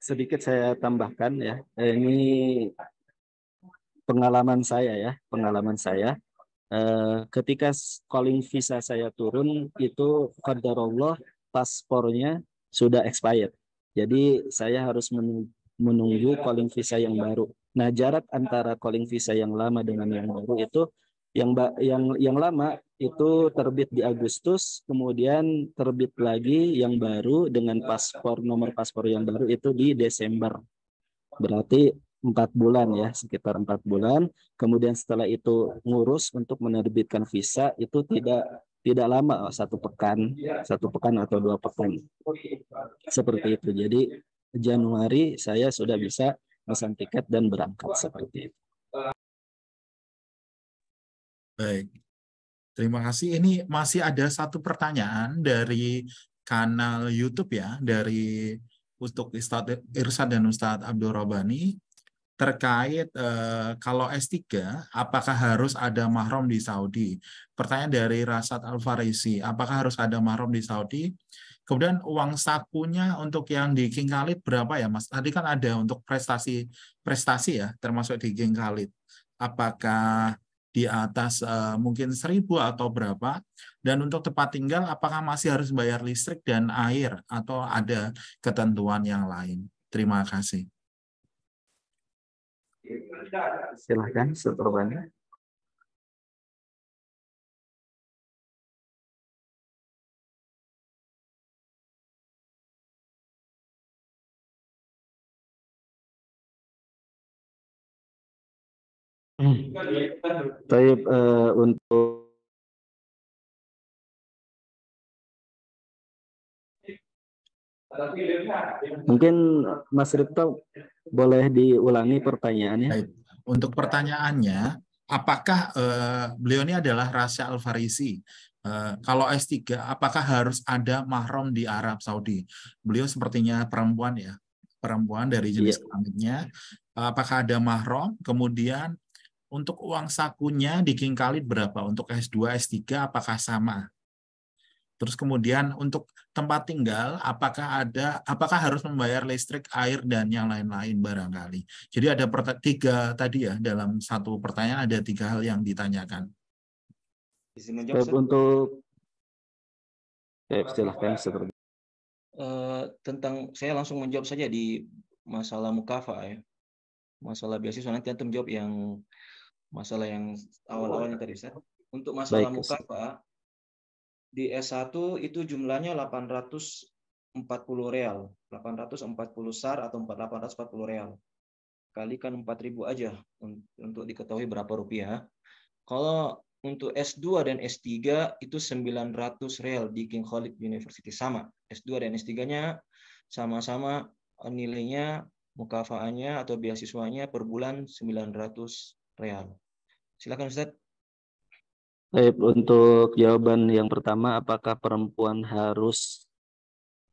sedikit saya tambahkan ya eh, ini pengalaman saya ya pengalaman saya Eh, ketika calling visa saya turun itu Allah paspornya sudah expired. Jadi saya harus menunggu calling visa yang baru. Nah, jarak antara calling visa yang lama dengan yang baru itu yang yang yang lama itu terbit di Agustus, kemudian terbit lagi yang baru dengan paspor nomor paspor yang baru itu di Desember. Berarti empat bulan ya sekitar empat bulan kemudian setelah itu ngurus untuk menerbitkan visa itu tidak tidak lama satu pekan satu pekan atau dua pekan seperti itu jadi Januari saya sudah bisa pesan tiket dan berangkat seperti itu baik terima kasih ini masih ada satu pertanyaan dari kanal YouTube ya dari untuk Ustadz Irsad dan Ustadz Abdul Robani terkait eh, kalau S3 apakah harus ada mahram di Saudi? Pertanyaan dari Rasad Al-Farisi, apakah harus ada mahram di Saudi? Kemudian uang sakunya untuk yang di King Khalid berapa ya Mas? Tadi kan ada untuk prestasi prestasi ya termasuk di King Khalid. Apakah di atas uh, mungkin seribu atau berapa dan untuk tempat tinggal apakah masih harus bayar listrik dan air atau ada ketentuan yang lain terima kasih Silahkan seterusnya. Hmm. uh, untuk mungkin Mas Ripto boleh diulangi pertanyaannya? Baik. Untuk pertanyaannya, apakah uh, beliau ini adalah rasa Al-Farisi? Uh, kalau S3, apakah harus ada mahram di Arab Saudi? Beliau sepertinya perempuan ya, perempuan dari iya. jenis yeah. kelaminnya. Apakah ada mahram? Kemudian untuk uang sakunya di King Khalid berapa? Untuk S2, S3 apakah sama? Terus kemudian untuk tempat tinggal, apakah ada, apakah harus membayar listrik, air, dan yang lain-lain barangkali. Jadi ada tiga tadi ya, dalam satu pertanyaan ada tiga hal yang ditanyakan. untuk ya, silahkan seperti uh, tentang saya langsung menjawab saja di masalah mukafa ya masalah beasiswa nanti antum jawab yang masalah yang awal-awalnya tadi saya. Untuk masalah mukafa di S1 itu jumlahnya 840 real, 840 SAR atau 840 real. Kalikan 4000 aja untuk diketahui berapa rupiah. Kalau untuk S2 dan S3 itu 900 real di King Khalid University sama. S2 dan S3-nya sama-sama nilainya mukafaannya atau beasiswanya per bulan 900 real. Silakan Ustaz. Baik, eh, untuk jawaban yang pertama, apakah perempuan harus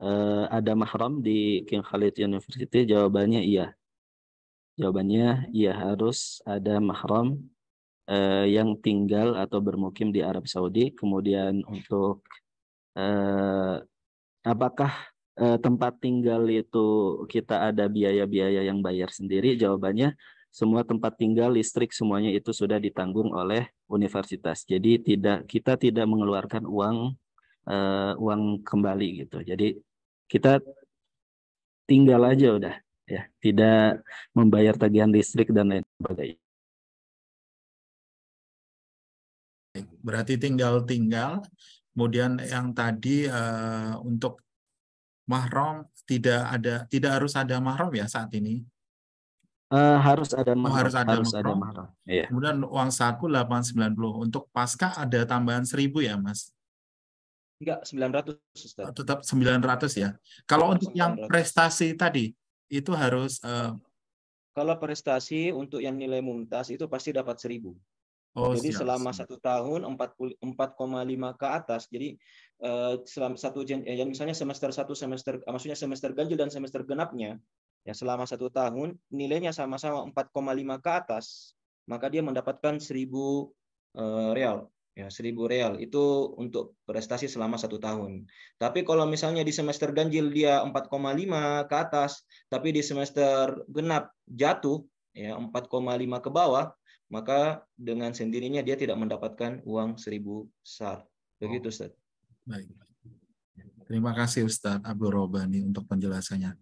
uh, ada mahram di King Khalid University? Jawabannya iya. Jawabannya iya harus ada mahram uh, yang tinggal atau bermukim di Arab Saudi. Kemudian untuk uh, apakah tempat tinggal itu kita ada biaya-biaya yang bayar sendiri? Jawabannya semua tempat tinggal, listrik semuanya itu sudah ditanggung oleh universitas. Jadi tidak kita tidak mengeluarkan uang uh, uang kembali gitu. Jadi kita tinggal aja udah ya, tidak membayar tagihan listrik dan lain sebagainya. Berarti tinggal-tinggal. Kemudian yang tadi uh, untuk mahrom tidak ada tidak harus ada mahrom ya saat ini Uh, harus ada mahram. Oh, harus ada harus ada mahram. Iya. Kemudian uang saku 890. Untuk pasca ada tambahan 1000 ya, Mas? Enggak, 900. Ustaz. Oh, tetap 900 ya. Kalau untuk yang prestasi tadi, itu harus uh... Kalau prestasi untuk yang nilai mumtaz itu pasti dapat 1000. Oh, jadi siap, selama satu tahun 4,5 ke atas. Jadi uh, selama satu jen, ya, misalnya semester satu semester, maksudnya semester ganjil dan semester genapnya ya selama satu tahun nilainya sama-sama 4,5 ke atas, maka dia mendapatkan 1000 eh, real. Ya, 1000 real itu untuk prestasi selama satu tahun. Tapi kalau misalnya di semester ganjil dia 4,5 ke atas, tapi di semester genap jatuh ya 4,5 ke bawah, maka dengan sendirinya dia tidak mendapatkan uang 1000 sar. Begitu, oh. Ustaz. Baik. Terima kasih Ustadz Abdul Robani untuk penjelasannya.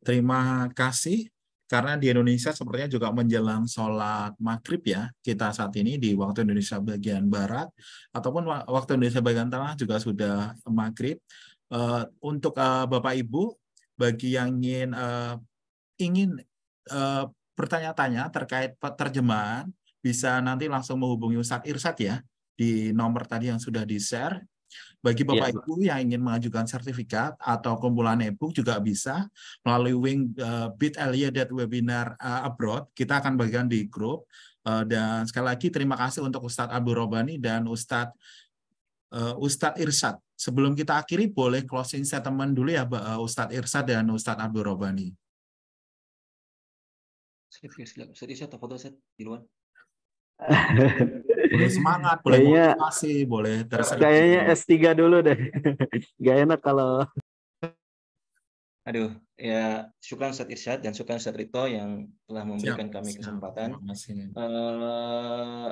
Terima kasih karena di Indonesia sepertinya juga menjelang sholat maghrib ya kita saat ini di waktu Indonesia bagian barat ataupun waktu Indonesia bagian tengah juga sudah maghrib. Uh, untuk uh, Bapak Ibu bagi yang ingin uh, ingin uh, bertanya-tanya terkait terjemahan bisa nanti langsung menghubungi Ustadz Irsat ya di nomor tadi yang sudah di-share bagi Bapak ya, Ibu yang ingin mengajukan sertifikat atau kumpulan e-book juga bisa melalui wing uh, Bit Allied Webinar uh, Abroad. Kita akan bagikan di grup. Uh, dan sekali lagi terima kasih untuk Ustadz Abu Robani dan Ustadz uh, Ustadz Irsyad. Sebelum kita akhiri, boleh closing statement dulu ya Ustadz Irsyad dan Ustadz Abu Robani. Silakan, silakan. Ustadz Irsyad, boleh semangat, boleh kayaknya, motivasi, boleh terserah. Kayaknya S3 dulu deh. Gak enak kalau Aduh, ya syukran Ustaz Irsyad dan syukran Ustaz Rito yang telah memberikan siap, kami kesempatan. Uh,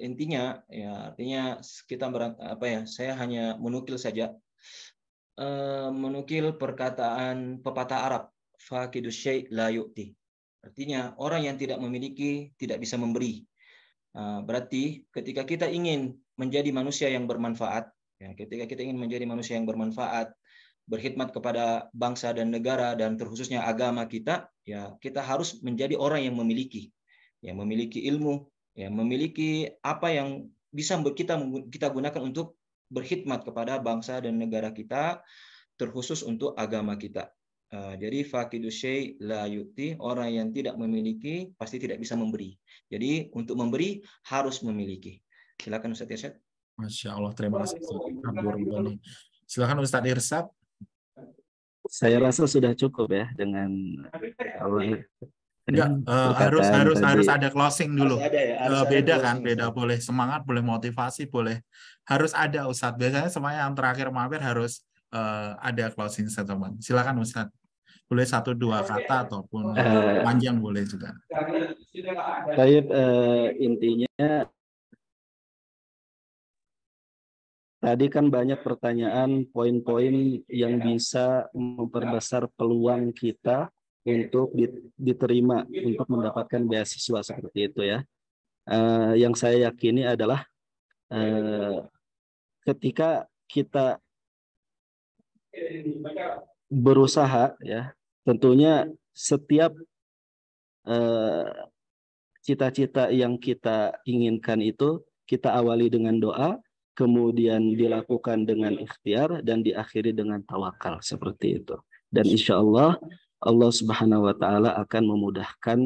intinya ya artinya kita berang, apa ya, saya hanya menukil saja uh, menukil perkataan pepatah Arab, fakidus syai' la yu'ti. Artinya orang yang tidak memiliki tidak bisa memberi. Eh, berarti ketika kita ingin menjadi manusia yang bermanfaat, ya, ketika kita ingin menjadi manusia yang bermanfaat, berkhidmat kepada bangsa dan negara dan terkhususnya agama kita, ya kita harus menjadi orang yang memiliki, yang memiliki ilmu, yang memiliki apa yang bisa kita kita gunakan untuk berkhidmat kepada bangsa dan negara kita, terkhusus untuk agama kita. Eh, jadi fakidu layuti la yuti, orang yang tidak memiliki pasti tidak bisa memberi. Jadi untuk memberi harus memiliki. Silakan Ustaz Irsyad. Masya Allah, terima kasih Silakan Ustaz Irsyad. Saya rasa sudah cukup ya dengan Enggak, eh, harus tadi. harus ada closing dulu. ada ya, harus eh, beda kan, closing. beda boleh semangat, boleh motivasi, boleh harus ada Ustadz. Biasanya semuanya yang terakhir mampir harus uh, ada closing statement. Silakan Ustadz boleh satu dua kata ataupun uh, panjang boleh juga. Saya uh, eh, intinya tadi kan banyak pertanyaan poin-poin yang bisa memperbesar peluang kita untuk diterima untuk mendapatkan beasiswa seperti itu ya. Uh, yang saya yakini adalah uh, ketika kita berusaha ya tentunya setiap eh, cita-cita yang kita inginkan itu kita awali dengan doa, kemudian dilakukan dengan ikhtiar dan diakhiri dengan tawakal seperti itu. Dan insya Allah Allah Subhanahu Wa Taala akan memudahkan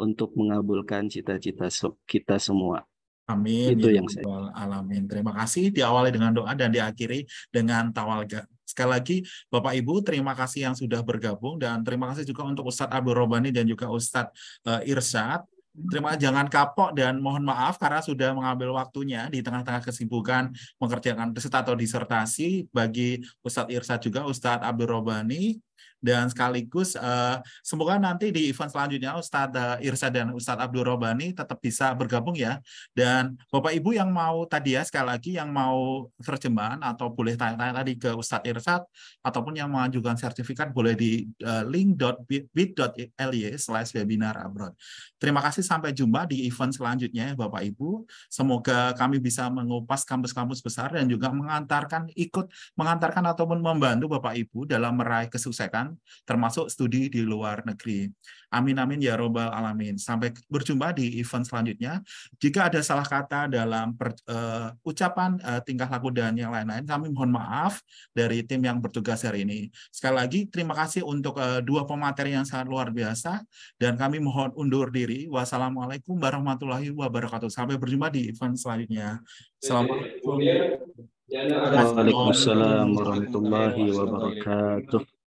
untuk mengabulkan cita-cita kita semua. Amin. Itu ya yang saya. Alamin. Terima kasih. Diawali dengan doa dan diakhiri dengan tawalga. Sekali lagi, Bapak Ibu, terima kasih yang sudah bergabung dan terima kasih juga untuk Ustadz Abdul Robani dan juga Ustadz uh, Irsyad terima jangan kapok dan mohon maaf karena sudah mengambil waktunya di tengah-tengah kesibukan mengerjakan riset atau disertasi bagi Ustadz Irsa juga Ustadz Abdul Robani dan sekaligus uh, semoga nanti di event selanjutnya Ustadz eh, Irsa dan Ustadz Abdul Robani tetap bisa bergabung ya dan Bapak Ibu yang mau tadi ya sekali lagi yang mau terjemahan atau boleh tanya-tanya tadi ke Ustadz irsa ataupun yang mengajukan sertifikat boleh di uh, eh, link.bit.ly slash webinar abroad. Terima kasih sampai jumpa di event selanjutnya ya Bapak Ibu. Semoga kami bisa mengupas kampus-kampus besar dan juga mengantarkan ikut mengantarkan ataupun membantu Bapak Ibu dalam meraih kesuksesan kan? termasuk studi di luar negeri. Amin amin ya robbal alamin. Sampai berjumpa di event selanjutnya. Jika ada salah kata dalam per, uh, ucapan, uh, tingkah laku dan yang lain-lain, kami mohon maaf dari tim yang bertugas hari ini. Sekali lagi terima kasih untuk uh, dua pemateri yang sangat luar biasa dan kami mohon undur diri. Wassalamualaikum warahmatullahi wabarakatuh. Sampai berjumpa di event selanjutnya. Assalamualaikum. Waalaikumsalam warahmatullahi wabarakatuh.